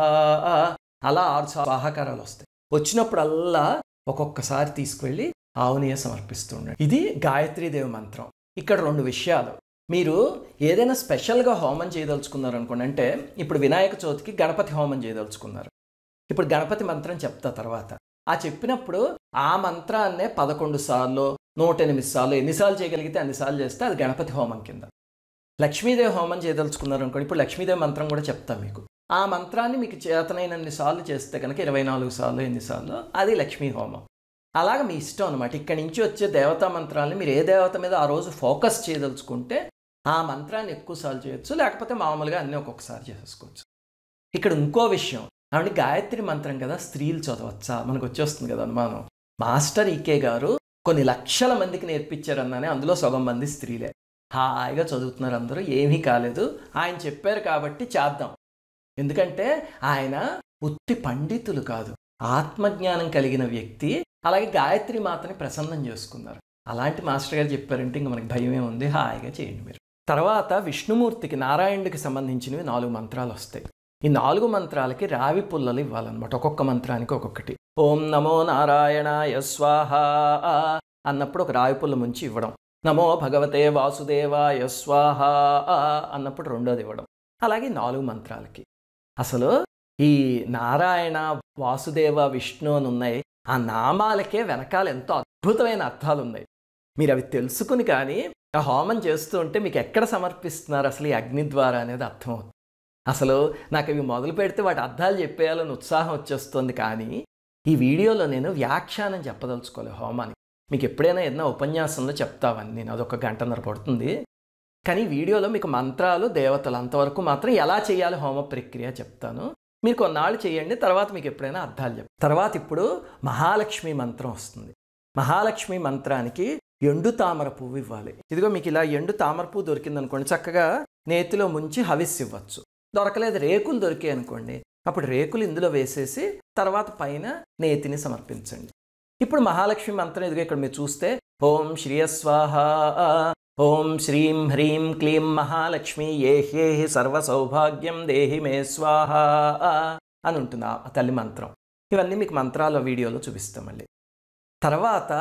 అలా ఆరు ఆహాకారాలు వస్తాయి వచ్చినప్పుడల్లా ఒక్కొక్కసారి తీసుకువెళ్ళి ఆవునీయ సమర్పిస్తుండే ఇది గాయత్రీదేవి మంత్రం ఇక్కడ రెండు విషయాలు మీరు ఏదైనా స్పెషల్గా హోమం చేయదలుచుకున్నారు అనుకోండి అంటే ఇప్పుడు వినాయక చవితికి గణపతి హోమం చేయదలుచుకున్నారు ఇప్పుడు గణపతి మంత్రం చెప్తా తర్వాత ఆ చెప్పినప్పుడు ఆ మంత్రాన్నే పదకొండు సార్లు నూట ఎనిమిది సార్లు ఎన్నిసార్లు చేయగలిగితే అన్నిసార్లు చేస్తే అది గణపతి హోమం కింద లక్ష్మీదేవి హోమం చేయదలుచుకున్నారు అనుకోండి ఇప్పుడు లక్ష్మీదేవి మంత్రం కూడా చెప్తాను మీకు ఆ మంత్రాన్ని మీకు చేతనైనన్ని సార్లు చేస్తే కనుక ఇరవై నాలుగు సార్లు ఎన్నిసార్లు అది లక్ష్మీ హోమం అలాగ మీ ఇష్టం అనమాట ఇక్కడి నుంచి వచ్చే దేవతా మంత్రాలని మీరు ఏ దేవత మీద ఆ రోజు ఫోకస్ చేయదలుచుకుంటే ఆ మంత్రాన్ని ఎక్కువసార్లు చేయొచ్చు లేకపోతే మామూలుగా అన్నీ ఒక్కొక్కసారి చేసేసుకోవచ్చు ఇక్కడ ఇంకో విషయం అవి గాయత్రి మంత్రం కదా స్త్రీలు చదవచ్చా మనకు వచ్చేస్తుంది కదా అనుమానం మాస్టర్ ఈకే గారు కొన్ని లక్షల మందికి నేర్పించారన్నానే అందులో సగం మంది స్త్రీలే హాయిగా చదువుతున్నారు అందరూ ఏమీ కాలేదు ఆయన చెప్పారు కాబట్టి చేద్దాం ఎందుకంటే ఆయన ఉత్తి పండితులు కాదు ఆత్మజ్ఞానం కలిగిన వ్యక్తి అలాగే గాయత్రి మాతని ప్రసన్నం చేసుకున్నారు అలాంటి మాస్టర్ గారు చెప్పారంటే ఇంక మనకి భయమే ఉంది హాయిగా చేయండి మీరు తర్వాత విష్ణుమూర్తికి నారాయణుడికి సంబంధించినవి నాలుగు మంత్రాలు వస్తాయి ఈ నాలుగు మంత్రాలకి రావి పుల్లలు ఇవ్వాలన్నమాట ఒక్కొక్క మంత్రానికి ఒక్కొక్కటి ఓం నమో నారాయణ యస్వాహ అన్నప్పుడు ఒక రావి పుల్ల ముంచి ఇవ్వడం నమో భగవతే వాసుదేవ యస్వాహ అన్నప్పుడు రెండోది ఇవ్వడం అలాగే నాలుగు మంత్రాలకి అసలు ఈ నారాయణ వాసుదేవ విష్ణు అని ఉన్నాయి ఆ నామాలకే వెనకాల ఎంతో అద్భుతమైన అర్థాలు ఉన్నాయి మీరు అవి తెలుసుకుని కానీ ఆ హోమం చేస్తూ ఉంటే మీకు ఎక్కడ సమర్పిస్తున్నారు అసలు ఈ అగ్ని ద్వారా అనేది అర్థమవుతుంది అసలు నాకు అవి మొదలు పెడితే వాటి అర్థాలు చెప్పేయాలని ఉత్సాహం వచ్చేస్తుంది కానీ ఈ వీడియోలో నేను వ్యాఖ్యానం చెప్పదలుచుకోలేదు హోమానికి మీకు ఎప్పుడైనా ఏదైనా ఉపన్యాసంలో చెప్తావని నేను అదొక గంటన్నర పడుతుంది కానీ వీడియోలో మీకు మంత్రాలు దేవతలు అంతవరకు మాత్రం ఎలా చేయాలి హోమ ప్రక్రియ చెప్తాను మీరు కొన్నాళ్ళు చేయండి తర్వాత మీకు ఎప్పుడైనా అర్థాలు చెప్తాను తర్వాత ఇప్పుడు మహాలక్ష్మి మంత్రం వస్తుంది మహాలక్ష్మి మంత్రానికి ఎండు తామర పువ్వు ఇవ్వాలి ఇదిగో మీకు ఇలా ఎండు తామర పువ్వు దొరికిందనుకోండి చక్కగా నేతిలో ముంచి హవిస్ ఇవ్వచ్చు దొరకలేదు రేకులు దొరికాయి అనుకోండి అప్పుడు రేకులు ఇందులో వేసేసి తర్వాత పైన నేతిని సమర్పించండి ఇప్పుడు మహాలక్ష్మి మంత్రం ఇదిగో ఇక్కడ మీరు చూస్తే ఓం శ్రియస్వాహ ఓం శ్రీం హ్రీం క్లీం మహాలక్ష్మి ఏ హ్యేహి సర్వసౌభాగ్యం దేహి మే స్వాహ అని ఉంటుంది ఆ తల్లి మంత్రం ఇవన్నీ మీకు మంత్రాల వీడియోలో చూపిస్తాం మళ్ళీ తర్వాత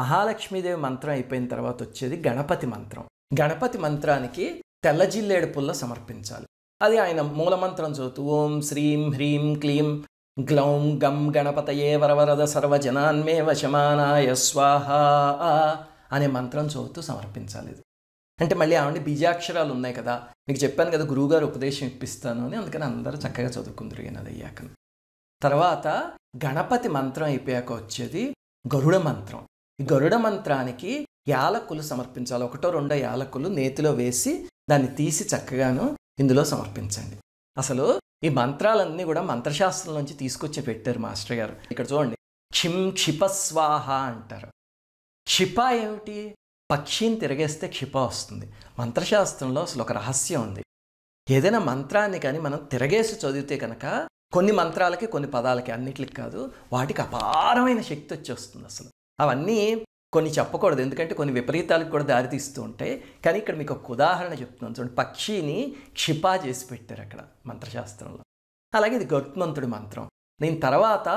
మహాలక్ష్మీదేవి మంత్రం అయిపోయిన తర్వాత వచ్చేది గణపతి మంత్రం గణపతి మంత్రానికి తెల్ల జిల్లేడు పుల్ల సమర్పించాలి అది ఆయన మూలమంత్రం చదువుతూ ఓం శ్రీం హ్రీం క్లీం గ్లౌం గం గణపతయే వరవరద సర్వజనాన్మే వశమానాయ స్వాహ అనే మంత్రం చదువుతూ సమర్పించాలి అంటే మళ్ళీ ఆవిడ బీజాక్షరాలు ఉన్నాయి కదా మీకు చెప్పాను కదా గురువుగారు ఉపదేశం ఇప్పిస్తాను అని అందుకని అందరూ చక్కగా చదువుకుందరు అది అయ్యాక తర్వాత గణపతి మంత్రం అయిపోయాక వచ్చేది గరుడ మంత్రం ఈ గరుడ మంత్రానికి యాలకులు సమర్పించాలి ఒకటో రెండో యాలకులు నేతిలో వేసి దాన్ని తీసి చక్కగాను ఇందులో సమర్పించండి అసలు ఈ మంత్రాలన్నీ కూడా మంత్రశాస్త్రం నుంచి తీసుకొచ్చి పెట్టారు మాస్టర్ గారు ఇక్కడ చూడండి క్షిం క్షిపస్వాహ అంటారు క్షిప ఏమిటి పక్షిని తిరగేస్తే క్షిప వస్తుంది మంత్రశాస్త్రంలో అసలు ఒక రహస్యం ఉంది ఏదైనా మంత్రాన్ని కానీ మనం తిరగేసి చదివితే కనుక కొన్ని మంత్రాలకి కొన్ని పదాలకి అన్నిటికి కాదు వాటికి అపారమైన శక్తి వచ్చేస్తుంది అసలు అవన్నీ కొన్ని చెప్పకూడదు ఎందుకంటే కొన్ని విపరీతాలకు కూడా దారితీస్తూ ఉంటాయి కానీ ఇక్కడ మీకు ఒక ఉదాహరణ చెప్తున్నాను చూడండి పక్షిని క్షిపా చేసి పెట్టారు అక్కడ మంత్రశాస్త్రంలో అలాగే ఇది గౌత్మంతుడి మంత్రం దీని తర్వాత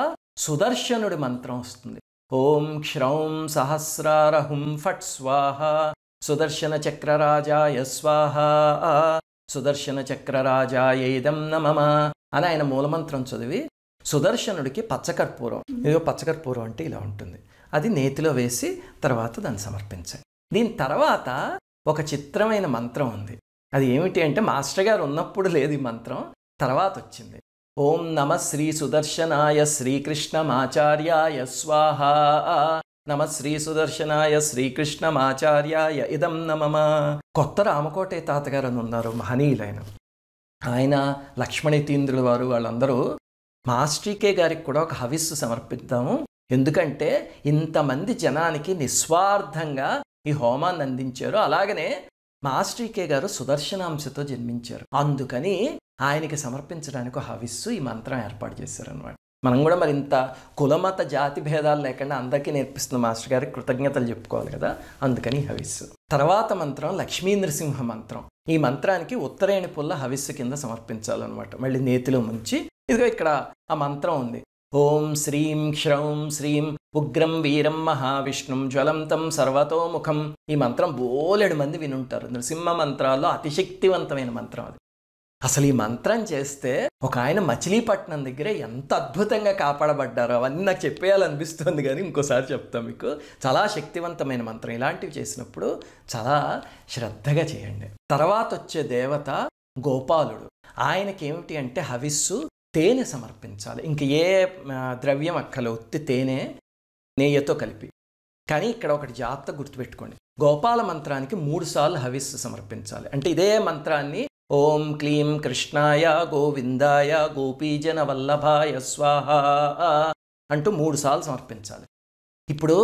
సుదర్శనుడి మంత్రం వస్తుంది ఓం క్ష్రౌం హుం ఫట్ స్వాహ సుదర్శన చక్రరాజాయ స్వాహ సుదర్శన ఇదం నమమ అని ఆయన మూలమంత్రం చదివి సుదర్శనుడికి పచ్చకర్పూరం ఇదిగో పచ్చకర్పూరం అంటే ఇలా ఉంటుంది అది నేతిలో వేసి తర్వాత దాన్ని సమర్పించండి దీని తర్వాత ఒక చిత్రమైన మంత్రం ఉంది అది ఏమిటి అంటే మాస్టర్ గారు ఉన్నప్పుడు లేదు ఈ మంత్రం తర్వాత వచ్చింది ఓం నమ శ్రీ సుదర్శనాయ శ్రీకృష్ణమాచార్యాయ స్వాహ నమ శ్రీ సుదర్శనాయ శ్రీకృష్ణమాచార్యాయ ఇదం నమమ కొత్త రామకోటే తాతగారు అని ఉన్నారు మహనీయులైన ఆయన లక్ష్మణీతీంద్రుల వారు వాళ్ళందరూ మాస్టికే గారికి కూడా ఒక హవిస్సు సమర్పిద్దాము ఎందుకంటే ఇంతమంది జనానికి నిస్వార్థంగా ఈ హోమాన్ని అందించారు అలాగనే మాస్టికే గారు సుదర్శనాంశతో జన్మించారు అందుకని ఆయనకి సమర్పించడానికి హవిస్సు ఈ మంత్రం ఏర్పాటు చేశారనమాట మనం కూడా మరి ఇంత కులమత జాతి భేదాలు లేకుండా అందరికీ నేర్పిస్తున్న మాస్టర్ గారికి కృతజ్ఞతలు చెప్పుకోవాలి కదా అందుకని హవిస్సు తర్వాత మంత్రం లక్ష్మీ నృసింహ మంత్రం ఈ మంత్రానికి ఉత్తరేణి పుల్ల హవిస్సు కింద సమర్పించాలన్నమాట మళ్ళీ నేతిలో ముంచి ఇదిగో ఇక్కడ ఆ మంత్రం ఉంది ఓం శ్రీం క్షౌం శ్రీం ఉగ్రం వీరం మహావిష్ణుం జ్వలంతం సర్వతోముఖం ఈ మంత్రం బోలెడు మంది వినుంటారు నృసింహ మంత్రాల్లో అతిశక్తివంతమైన మంత్రం అది అసలు ఈ మంత్రం చేస్తే ఒక ఆయన మచిలీపట్నం దగ్గర ఎంత అద్భుతంగా కాపాడబడ్డారో అవన్నీ నాకు చెప్పేయాలనిపిస్తుంది కానీ ఇంకోసారి చెప్తాం మీకు చాలా శక్తివంతమైన మంత్రం ఇలాంటివి చేసినప్పుడు చాలా శ్రద్ధగా చేయండి తర్వాత వచ్చే దేవత గోపాలుడు ఆయనకి ఏమిటి అంటే హవిస్సు తేనె సమర్పించాలి ఇంక ఏ ద్రవ్యం అక్కలు ఒత్తి తేనె నెయ్యతో కలిపి కానీ ఇక్కడ ఒకటి జాగ్రత్త గుర్తుపెట్టుకోండి గోపాల మంత్రానికి మూడుసార్లు హవిస్సు సమర్పించాలి అంటే ఇదే మంత్రాన్ని ఓం క్లీం కృష్ణాయ గోవిందాయ గోపీజన వల్లభాయ స్వాహ అంటూ మూడుసార్లు సమర్పించాలి ఇప్పుడు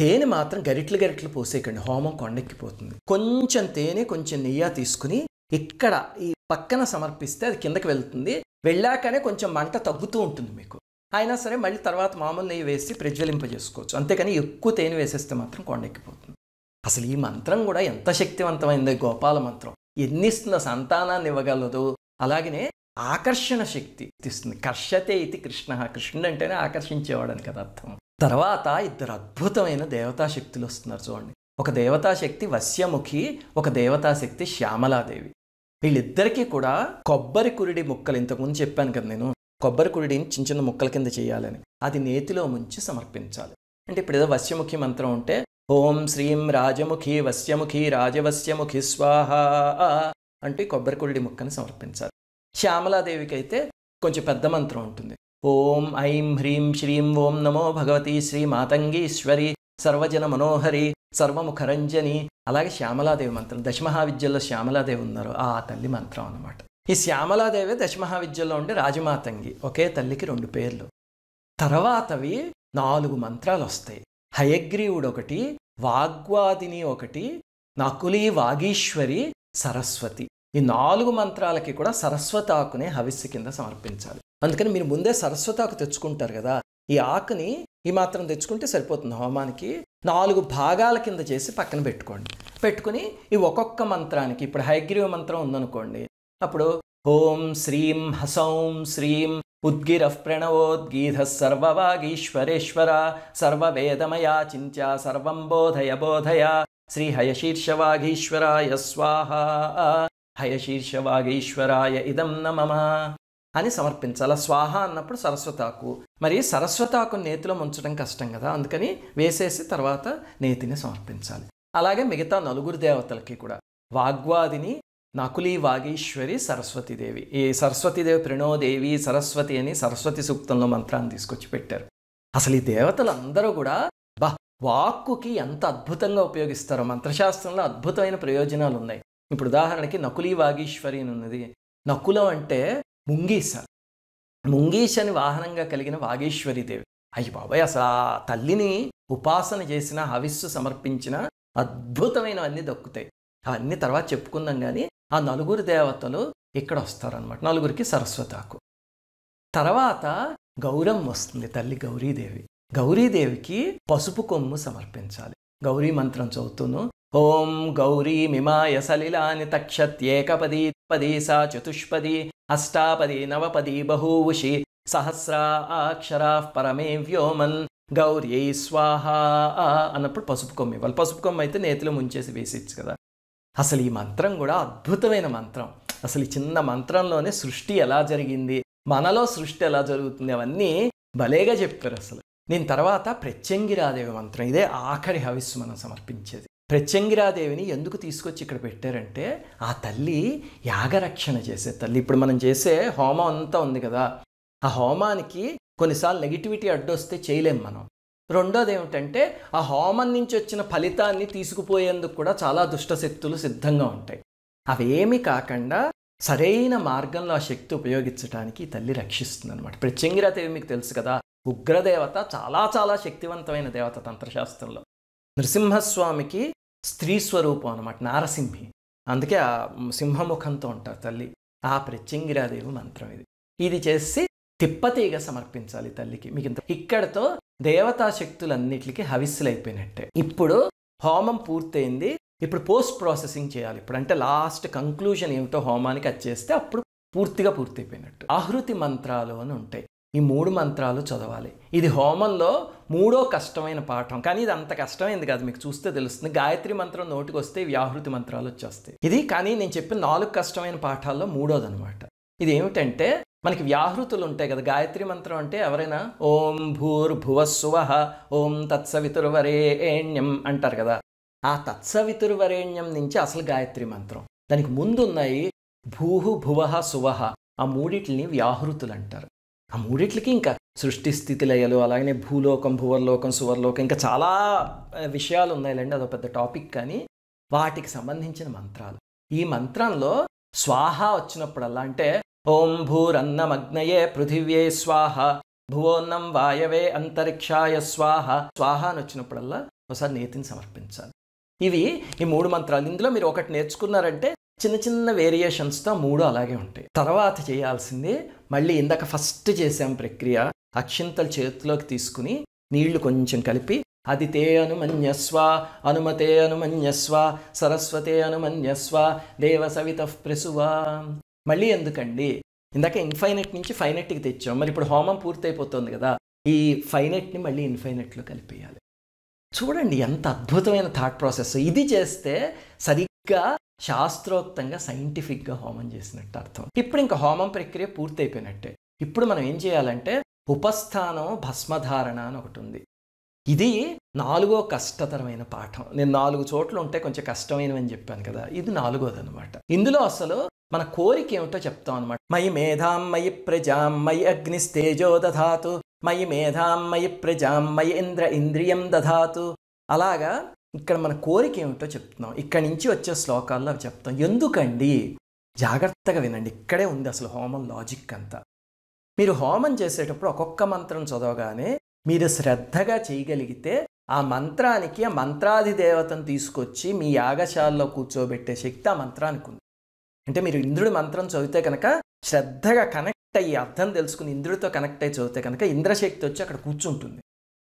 తేనె మాత్రం గరిట్లు గరిట్లు పోసేయకండి హోమం కొండెక్కిపోతుంది కొంచెం తేనె కొంచెం నెయ్యి తీసుకుని ఇక్కడ ఈ పక్కన సమర్పిస్తే అది కిందకి వెళ్తుంది వెళ్ళాకనే కొంచెం మంట తగ్గుతూ ఉంటుంది మీకు అయినా సరే మళ్ళీ తర్వాత మామూలు నెయ్యి వేసి ప్రజ్వలింపజేసుకోవచ్చు అంతేకాని ఎక్కువ తేనె వేసేస్తే మాత్రం కొండెక్కిపోతుంది అసలు ఈ మంత్రం కూడా ఎంత శక్తివంతమైందో గోపాల మంత్రం ఎన్ని ఇస్తుందో సంతానాన్ని ఇవ్వగలదు అలాగనే ఆకర్షణ శక్తి ఇస్తుంది కర్షతే ఇది కృష్ణ కృష్ణుడు అంటేనే ఆకర్షించేవాడని కదా అర్థం తర్వాత ఇద్దరు అద్భుతమైన దేవతా శక్తులు వస్తున్నారు చూడండి ఒక దేవతాశక్తి వశ్యముఖి ఒక దేవతాశక్తి శ్యామలాదేవి వీళ్ళిద్దరికీ కూడా కొబ్బరి కురిడి ముక్కలు ఇంతకుముందు చెప్పాను కదా నేను కొబ్బరి కురిడిని చిన్న చిన్న ముక్కల కింద చేయాలని అది నేతిలో ముంచి సమర్పించాలి అంటే ఇప్పుడు ఏదో వశ్యముఖి మంత్రం ఉంటే ఓం శ్రీం రాజముఖి వశ్యముఖి రాజవశ్యముఖి స్వాహ అంటూ కొబ్బరి కురిడి ముక్కని సమర్పించాలి శ్యామలాదేవికి అయితే కొంచెం పెద్ద మంత్రం ఉంటుంది ఓం ఐం హ్రీం శ్రీం ఓం నమో భగవతి శ్రీ మాతంగీశ్వరి సర్వజన మనోహరి సర్వముఖరంజని అలాగే శ్యామలాదేవి మంత్రం దశమహావిద్యలో శ్యామలాదేవి ఉన్నారు ఆ తల్లి మంత్రం అనమాట ఈ శ్యామలాదేవి దశమహావిద్యలో ఉండే రాజమాతంగి ఒకే తల్లికి రెండు పేర్లు తర్వాతవి నాలుగు మంత్రాలు వస్తాయి హయగ్రీవుడు ఒకటి వాగ్వాదిని ఒకటి నకులి వాగీశ్వరి సరస్వతి ఈ నాలుగు మంత్రాలకి కూడా సరస్వతి ఆకుని హవిస్సు కింద సమర్పించాలి అందుకని మీరు ముందే సరస్వతి ఆకు తెచ్చుకుంటారు కదా ఈ ఆకుని ఈ మాత్రం తెచ్చుకుంటే సరిపోతుంది హోమానికి నాలుగు భాగాల కింద చేసి పక్కన పెట్టుకోండి పెట్టుకుని ఈ ఒక్కొక్క మంత్రానికి ఇప్పుడు హైగ్రీవ మంత్రం ఉందనుకోండి అప్పుడు ఓం శ్రీం హసౌం శ్రీం ఉద్గిర ప్రణవోద్గీధ సర్వవాగీశ్వరేశ్వర సర్వవేదమయా చింత్యా సర్వం బోధయ బోధయ శ్రీ హయశీర్షవాగీశ్వరాయ స్వాహ హయశీర్షవాగీశ్వరాయ ఇదం నమ అని సమర్పించాలి స్వాహ అన్నప్పుడు సరస్వతాకు మరి సరస్వతాకు నేతిలో ముంచడం కష్టం కదా అందుకని వేసేసి తర్వాత నేతిని సమర్పించాలి అలాగే మిగతా నలుగురు దేవతలకి కూడా వాగ్వాదిని నకులి వాగీశ్వరి సరస్వతీదేవి ఈ సరస్వతీదేవి ప్రణోదేవి సరస్వతి అని సరస్వతి సూక్తంలో మంత్రాన్ని తీసుకొచ్చి పెట్టారు అసలు ఈ దేవతలందరూ కూడా బహ్ వాక్కుకి ఎంత అద్భుతంగా ఉపయోగిస్తారో మంత్రశాస్త్రంలో అద్భుతమైన ప్రయోజనాలు ఉన్నాయి ఇప్పుడు ఉదాహరణకి నకులి వాగీశ్వరి అని ఉన్నది నకులం అంటే ముంగీస అని వాహనంగా కలిగిన వాగేశ్వరీదేవి అయ్యి బాబాయ్ అసలు ఆ తల్లిని ఉపాసన చేసిన హవిస్సు సమర్పించిన అద్భుతమైన అన్నీ దక్కుతాయి అవన్నీ తర్వాత చెప్పుకుందాం కానీ ఆ నలుగురు దేవతలు ఇక్కడ వస్తారనమాట నలుగురికి సరస్వతాకు తర్వాత గౌరమ్మ వస్తుంది తల్లి గౌరీదేవి గౌరీదేవికి పసుపు కొమ్ము సమర్పించాలి గౌరీ మంత్రం చదువుతును ఓం గౌరీ మిమాయ సలిలాని తక్షత్యేకపది పది సా చతుష్పది అష్టాపది నవపది బహూవుషి సహస్రా అక్షరా పరమే వ్యోమన్ గౌరీ స్వాహా అన్నప్పుడు పసుపు కొమ్మ ఇవ్వాలి పసుపు కొమ్మ అయితే నేతిలో ముంచేసి వేసేచ్చు కదా అసలు ఈ మంత్రం కూడా అద్భుతమైన మంత్రం అసలు ఈ చిన్న మంత్రంలోనే సృష్టి ఎలా జరిగింది మనలో సృష్టి ఎలా జరుగుతుంది అవన్నీ భలేగా చెప్పారు అసలు నేను తర్వాత ప్రత్యంగిరాదేవి మంత్రం ఇదే ఆఖరి హవిస్సు మనం సమర్పించేది ప్రత్యంగిరాదేవిని ఎందుకు తీసుకొచ్చి ఇక్కడ పెట్టారంటే ఆ తల్లి యాగరక్షణ చేసే తల్లి ఇప్పుడు మనం చేసే హోమం అంతా ఉంది కదా ఆ హోమానికి కొన్నిసార్లు నెగిటివిటీ అడ్డొస్తే చేయలేం మనం రెండోది ఏమిటంటే ఆ హోమం నుంచి వచ్చిన ఫలితాన్ని తీసుకుపోయేందుకు కూడా చాలా దుష్టశక్తులు సిద్ధంగా ఉంటాయి అవేమీ కాకుండా సరైన మార్గంలో ఆ శక్తి ఉపయోగించడానికి తల్లి రక్షిస్తుంది అనమాట ప్రత్యంగిరాదేవి మీకు తెలుసు కదా ఉగ్రదేవత చాలా చాలా శక్తివంతమైన దేవత తంత్రశాస్త్రంలో నృసింహస్వామికి స్త్రీ స్వరూపం అనమాట నారసింహి అందుకే ఆ సింహముఖంతో ఉంటారు తల్లి ఆ ప్రత్యంగిరాదేవి మంత్రం ఇది ఇది చేసి తిప్పతీగ సమర్పించాలి తల్లికి మీకు ఇంత ఇక్కడతో దేవతా శక్తులన్నిటికీ హవిస్సులైపోయినట్టే ఇప్పుడు హోమం పూర్తయింది ఇప్పుడు పోస్ట్ ప్రాసెసింగ్ చేయాలి ఇప్పుడు అంటే లాస్ట్ కంక్లూజన్ ఏమిటో హోమానికి అది చేస్తే అప్పుడు పూర్తిగా పూర్తయిపోయినట్టు ఆహృతి మంత్రాలు అని ఉంటాయి ఈ మూడు మంత్రాలు చదవాలి ఇది హోమంలో మూడో కష్టమైన పాఠం కానీ ఇది అంత కష్టమైంది కాదు మీకు చూస్తే తెలుస్తుంది గాయత్రి మంత్రం నోటికి వస్తే వ్యాహృతి మంత్రాలు వచ్చేస్తాయి ఇది కానీ నేను చెప్పిన నాలుగు కష్టమైన పాఠాల్లో అనమాట ఇది ఏమిటంటే మనకి వ్యాహృతులు ఉంటాయి కదా గాయత్రి మంత్రం అంటే ఎవరైనా ఓం భూర్భువస్సువహ ఓం తత్సవితురువరేణ్యం అంటారు కదా ఆ తత్సవితురువరేణ్యం నుంచి అసలు గాయత్రి మంత్రం దానికి ముందున్నాయి భూహు భువహ సువహ ఆ మూడిటిని వ్యాహృతులు అంటారు ఆ మూడిట్లకి ఇంకా సృష్టి స్థితి లయలు అలాగనే భూలోకం భువర్లోకం సువర్లోకం ఇంకా చాలా విషయాలు ఉన్నాయిలేండి అదొక పెద్ద టాపిక్ కానీ వాటికి సంబంధించిన మంత్రాలు ఈ మంత్రంలో స్వాహ వచ్చినప్పుడల్లా అంటే ఓం భూరన్నమగ్నయే పృథివ్యే స్వాహ భువోన్నం వాయవే అంతరిక్షాయ స్వాహ స్వాహ అని వచ్చినప్పుడల్లా ఒకసారి నేతిని సమర్పించాలి ఇవి ఈ మూడు మంత్రాలు ఇందులో మీరు ఒకటి నేర్చుకున్నారంటే చిన్న చిన్న వేరియేషన్స్తో మూడు అలాగే ఉంటాయి తర్వాత చేయాల్సింది మళ్ళీ ఇందాక ఫస్ట్ చేసాం ప్రక్రియ అక్షింతలు చేతిలోకి తీసుకుని నీళ్లు కొంచెం కలిపి అది తే అనుమన్యస్వ అనుమతే అనుమన్యస్వ సరస్వతే అనుమన్యస్వ సవిత ప్రసువా మళ్ళీ ఎందుకండి ఇందాక ఇన్ఫైనెట్ నుంచి ఫైనెట్కి తెచ్చాం మరి ఇప్పుడు హోమం పూర్తయిపోతుంది కదా ఈ ఫైనెట్ని మళ్ళీ ఇన్ఫైనెట్లో కలిపేయాలి చూడండి ఎంత అద్భుతమైన థాట్ ప్రాసెస్ ఇది చేస్తే సరి సరిగ్గా శాస్త్రోక్తంగా సైంటిఫిక్గా హోమం చేసినట్టు అర్థం ఇప్పుడు ఇంకా హోమం ప్రక్రియ పూర్తయిపోయినట్టే ఇప్పుడు మనం ఏం చేయాలంటే ఉపస్థానం భస్మధారణ అని ఒకటి ఉంది ఇది నాలుగో కష్టతరమైన పాఠం నేను నాలుగు చోట్ల ఉంటే కొంచెం కష్టమైనవని చెప్పాను కదా ఇది నాలుగోది అనమాట ఇందులో అసలు మన కోరిక ఏమిటో చెప్తాం అనమాట మై మేధాం మై ప్రజాం అగ్ని అగ్నిస్తేజో దధాతు మై మేధాం మై ప్రజాం మై ఇంద్ర ఇంద్రియం దధాతు అలాగా ఇక్కడ మన కోరిక ఏమిటో చెప్తున్నాం ఇక్కడ నుంచి వచ్చే శ్లోకాల్లో అవి చెప్తాం ఎందుకండి జాగ్రత్తగా వినండి ఇక్కడే ఉంది అసలు హోమం లాజిక్ అంతా మీరు హోమం చేసేటప్పుడు ఒక్కొక్క మంత్రం చదవగానే మీరు శ్రద్ధగా చేయగలిగితే ఆ మంత్రానికి ఆ మంత్రాది దేవతను తీసుకొచ్చి మీ యాగశాలలో కూర్చోబెట్టే శక్తి ఆ మంత్రానికి ఉంది అంటే మీరు ఇంద్రుడి మంత్రం చదివితే కనుక శ్రద్ధగా కనెక్ట్ అయ్యి అర్థం తెలుసుకుని ఇంద్రుడితో కనెక్ట్ అయ్యి చదివితే కనుక ఇంద్రశక్తి వచ్చి అక్కడ కూర్చుంటుంది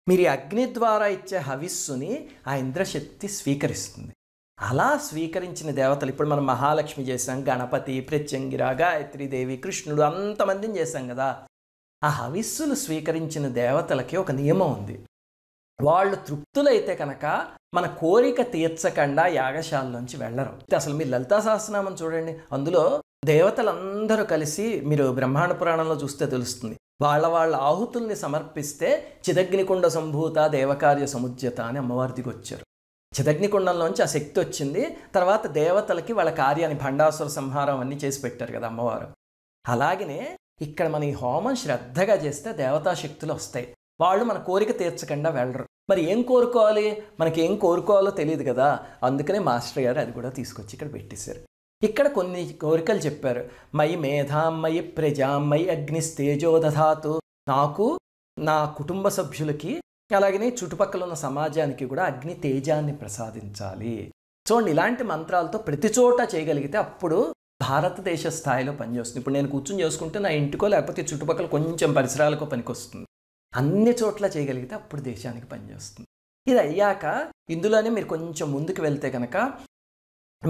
మీరు అగ్ని ద్వారా ఇచ్చే హవిస్సుని ఆ ఇంద్రశక్తి స్వీకరిస్తుంది అలా స్వీకరించిన దేవతలు ఇప్పుడు మనం మహాలక్ష్మి చేసాం గణపతి ప్రత్యంగిర గాయత్రీదేవి కృష్ణుడు అంతమందిని చేశాం కదా ఆ హవిస్సులు స్వీకరించిన దేవతలకి ఒక నియమం ఉంది వాళ్ళు తృప్తులైతే కనుక మన కోరిక తీర్చకుండా యాగశాలలోంచి వెళ్ళరు అసలు మీరు లలితా సహస్రనామం చూడండి అందులో దేవతలందరూ కలిసి మీరు బ్రహ్మాండ పురాణంలో చూస్తే తెలుస్తుంది వాళ్ళ వాళ్ళ ఆహుతుల్ని సమర్పిస్తే చిదగ్నికొండ సంభూత దేవకార్య సముజ్యత అని అమ్మవారి దిగి వచ్చారు చిదగ్నికొండంలోంచి ఆ శక్తి వచ్చింది తర్వాత దేవతలకి వాళ్ళ కార్యాన్ని భండాసుర సంహారం అన్నీ చేసి పెట్టారు కదా అమ్మవారు అలాగనే ఇక్కడ మన ఈ హోమం శ్రద్ధగా చేస్తే దేవతా శక్తులు వస్తాయి వాళ్ళు మన కోరిక తీర్చకుండా వెళ్ళరు మరి ఏం కోరుకోవాలి మనకి ఏం కోరుకోవాలో తెలియదు కదా అందుకనే మాస్టర్ గారు అది కూడా తీసుకొచ్చి ఇక్కడ పెట్టేశారు ఇక్కడ కొన్ని కోరికలు చెప్పారు మై మేధామయి ప్రజామయి అగ్ని దధాతు నాకు నా కుటుంబ సభ్యులకి అలాగనే చుట్టుపక్కల ఉన్న సమాజానికి కూడా అగ్ని తేజాన్ని ప్రసాదించాలి చూడండి ఇలాంటి మంత్రాలతో ప్రతి చోట చేయగలిగితే అప్పుడు భారతదేశ స్థాయిలో పనిచేస్తుంది ఇప్పుడు నేను కూర్చొని చేసుకుంటే నా ఇంటికో లేకపోతే చుట్టుపక్కల కొంచెం పరిసరాలకో పనికొస్తుంది అన్ని చోట్ల చేయగలిగితే అప్పుడు దేశానికి పనిచేస్తుంది ఇది అయ్యాక ఇందులోనే మీరు కొంచెం ముందుకు వెళ్తే కనుక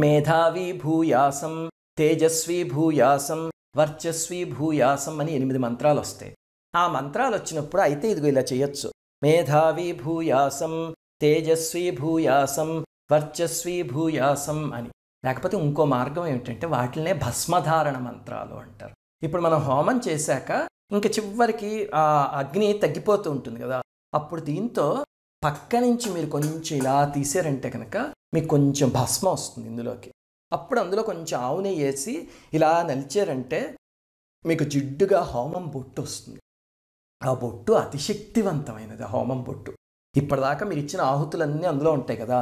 మేధావి భూయాసం తేజస్వి భూయాసం వర్చస్వి భూయాసం అని ఎనిమిది మంత్రాలు వస్తాయి ఆ మంత్రాలు వచ్చినప్పుడు అయితే ఇదిగో ఇలా చేయొచ్చు మేధావి భూయాసం తేజస్వి భూయాసం వర్చస్వి భూయాసం అని లేకపోతే ఇంకో మార్గం ఏమిటంటే వాటినే భస్మధారణ మంత్రాలు అంటారు ఇప్పుడు మనం హోమం చేశాక ఇంకా చివరికి ఆ అగ్ని తగ్గిపోతూ ఉంటుంది కదా అప్పుడు దీంతో పక్క నుంచి మీరు కొంచెం ఇలా తీసారంటే కనుక మీకు కొంచెం భస్మ వస్తుంది ఇందులోకి అప్పుడు అందులో కొంచెం ఆవు నెయ్యి వేసి ఇలా నలిచారంటే మీకు జిడ్డుగా హోమం బొట్టు వస్తుంది ఆ బొట్టు అతిశక్తివంతమైనది ఆ హోమం బొట్టు ఇప్పటిదాకా మీరు ఇచ్చిన ఆహుతులన్నీ అందులో ఉంటాయి కదా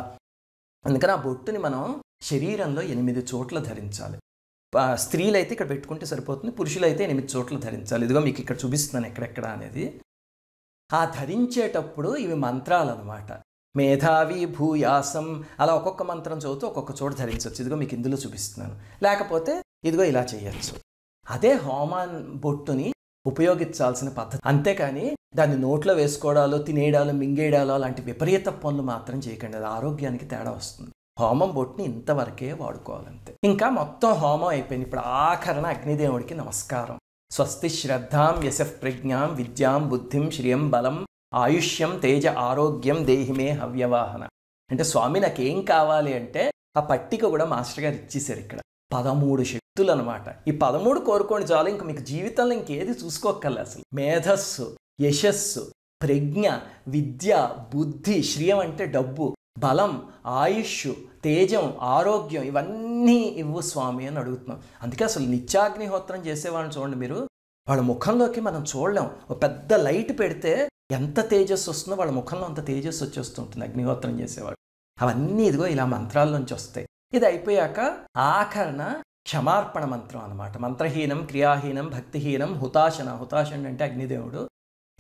అందుకని ఆ బొట్టుని మనం శరీరంలో ఎనిమిది చోట్ల ధరించాలి స్త్రీలైతే ఇక్కడ పెట్టుకుంటే సరిపోతుంది పురుషులైతే ఎనిమిది చోట్ల ధరించాలి ఇదిగో మీకు ఇక్కడ చూపిస్తున్నాను ఎక్కడెక్కడ అనేది ఆ ధరించేటప్పుడు ఇవి మంత్రాలు అనమాట మేధావి భూయాసం అలా ఒక్కొక్క మంత్రం చదువుతూ ఒక్కొక్క చోట ధరించవచ్చు ఇదిగో మీకు ఇందులో చూపిస్తున్నాను లేకపోతే ఇదిగో ఇలా చేయొచ్చు అదే హోమాన్ బొట్టుని ఉపయోగించాల్సిన పద్ధతి అంతేకాని దాన్ని నోట్లో వేసుకోవడాలు తినేయడాలు మింగేయడాలు అలాంటి విపరీత పనులు మాత్రం చేయకండి అది ఆరోగ్యానికి తేడా వస్తుంది హోమం బొట్టుని ఇంతవరకే వాడుకోవాలంతే ఇంకా మొత్తం హోమం అయిపోయింది ఇప్పుడు ఆఖరణ అగ్నిదేవుడికి నమస్కారం స్వస్తి శ్రద్ధాం యశః ప్రజ్ఞాం విద్యాం బుద్ధిం శ్రియం బలం ఆయుష్యం తేజ ఆరోగ్యం దేహిమే హవ్యవాహన అంటే స్వామి నాకేం కావాలి అంటే ఆ పట్టిక కూడా మాస్టర్ గారు ఇచ్చేశారు ఇక్కడ పదమూడు శక్తులు అనమాట ఈ పదమూడు కోరుకోండి చాలు ఇంక మీకు జీవితంలో ఇంకేది చూసుకోకల్ అసలు మేధస్సు యశస్సు ప్రజ్ఞ విద్య బుద్ధి శ్రియం అంటే డబ్బు బలం ఆయుష్ తేజం ఆరోగ్యం ఇవన్నీ ఇవ్వు స్వామి అని అడుగుతున్నాం అందుకే అసలు నిత్యాగ్నిహోత్రం చేసేవాళ్ళని చూడండి మీరు వాళ్ళ ముఖంలోకి మనం చూడలేం ఒక పెద్ద లైట్ పెడితే ఎంత తేజస్సు వస్తుందో వాళ్ళ ముఖంలో అంత తేజస్సు వచ్చేస్తుంటుంది అగ్నిహోత్రం చేసేవాడు అవన్నీ ఇదిగో ఇలా మంత్రాల నుంచి వస్తాయి ఇది అయిపోయాక ఆఖరణ క్షమార్పణ మంత్రం అనమాట మంత్రహీనం క్రియాహీనం భక్తిహీనం హుతాశన హుతాశన అంటే అగ్నిదేవుడు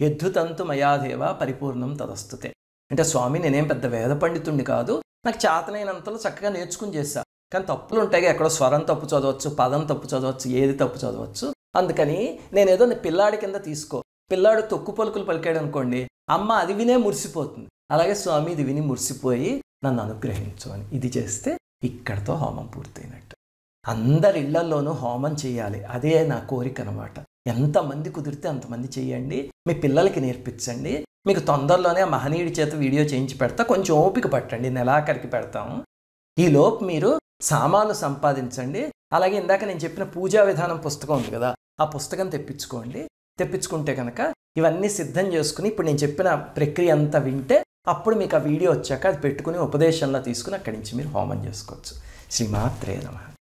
ఎద్దుతంతు మయాదేవ పరిపూర్ణం తదస్తుతే అంటే స్వామి నేనేం పెద్ద వేద పండితుడిని కాదు నాకు చేతనైనంతలో చక్కగా నేర్చుకుని చేశా కానీ తప్పులు ఉంటాయి ఎక్కడో స్వరం తప్పు చదవచ్చు పదం తప్పు చదవచ్చు ఏది తప్పు చదవచ్చు అందుకని నేనేదో పిల్లాడి కింద తీసుకో పిల్లాడు తొక్కు పలుకులు పలికాడు అనుకోండి అమ్మ అది వినే మురిసిపోతుంది అలాగే స్వామి ఇది విని మురిసిపోయి నన్ను అనుగ్రహించు అని ఇది చేస్తే ఇక్కడతో హోమం పూర్తయినట్టు అందరి ఇళ్లలోనూ హోమం చేయాలి అదే నా కోరిక అనమాట ఎంతమంది కుదిరితే అంతమంది చేయండి మీ పిల్లలకి నేర్పించండి మీకు తొందరలోనే ఆ మహనీయుడి చేత వీడియో చేయించి పెడతా కొంచెం ఓపిక పట్టండి నెలాఖరికి పెడతాం ఈలోపు మీరు సామాన్లు సంపాదించండి అలాగే ఇందాక నేను చెప్పిన పూజా విధానం పుస్తకం ఉంది కదా ఆ పుస్తకం తెప్పించుకోండి తెప్పించుకుంటే కనుక ఇవన్నీ సిద్ధం చేసుకుని ఇప్పుడు నేను చెప్పిన ప్రక్రియ అంతా వింటే అప్పుడు మీకు ఆ వీడియో వచ్చాక అది పెట్టుకుని ఉపదేశంలో తీసుకుని అక్కడి నుంచి మీరు హోమం చేసుకోవచ్చు శ్రీమాత్రే నమ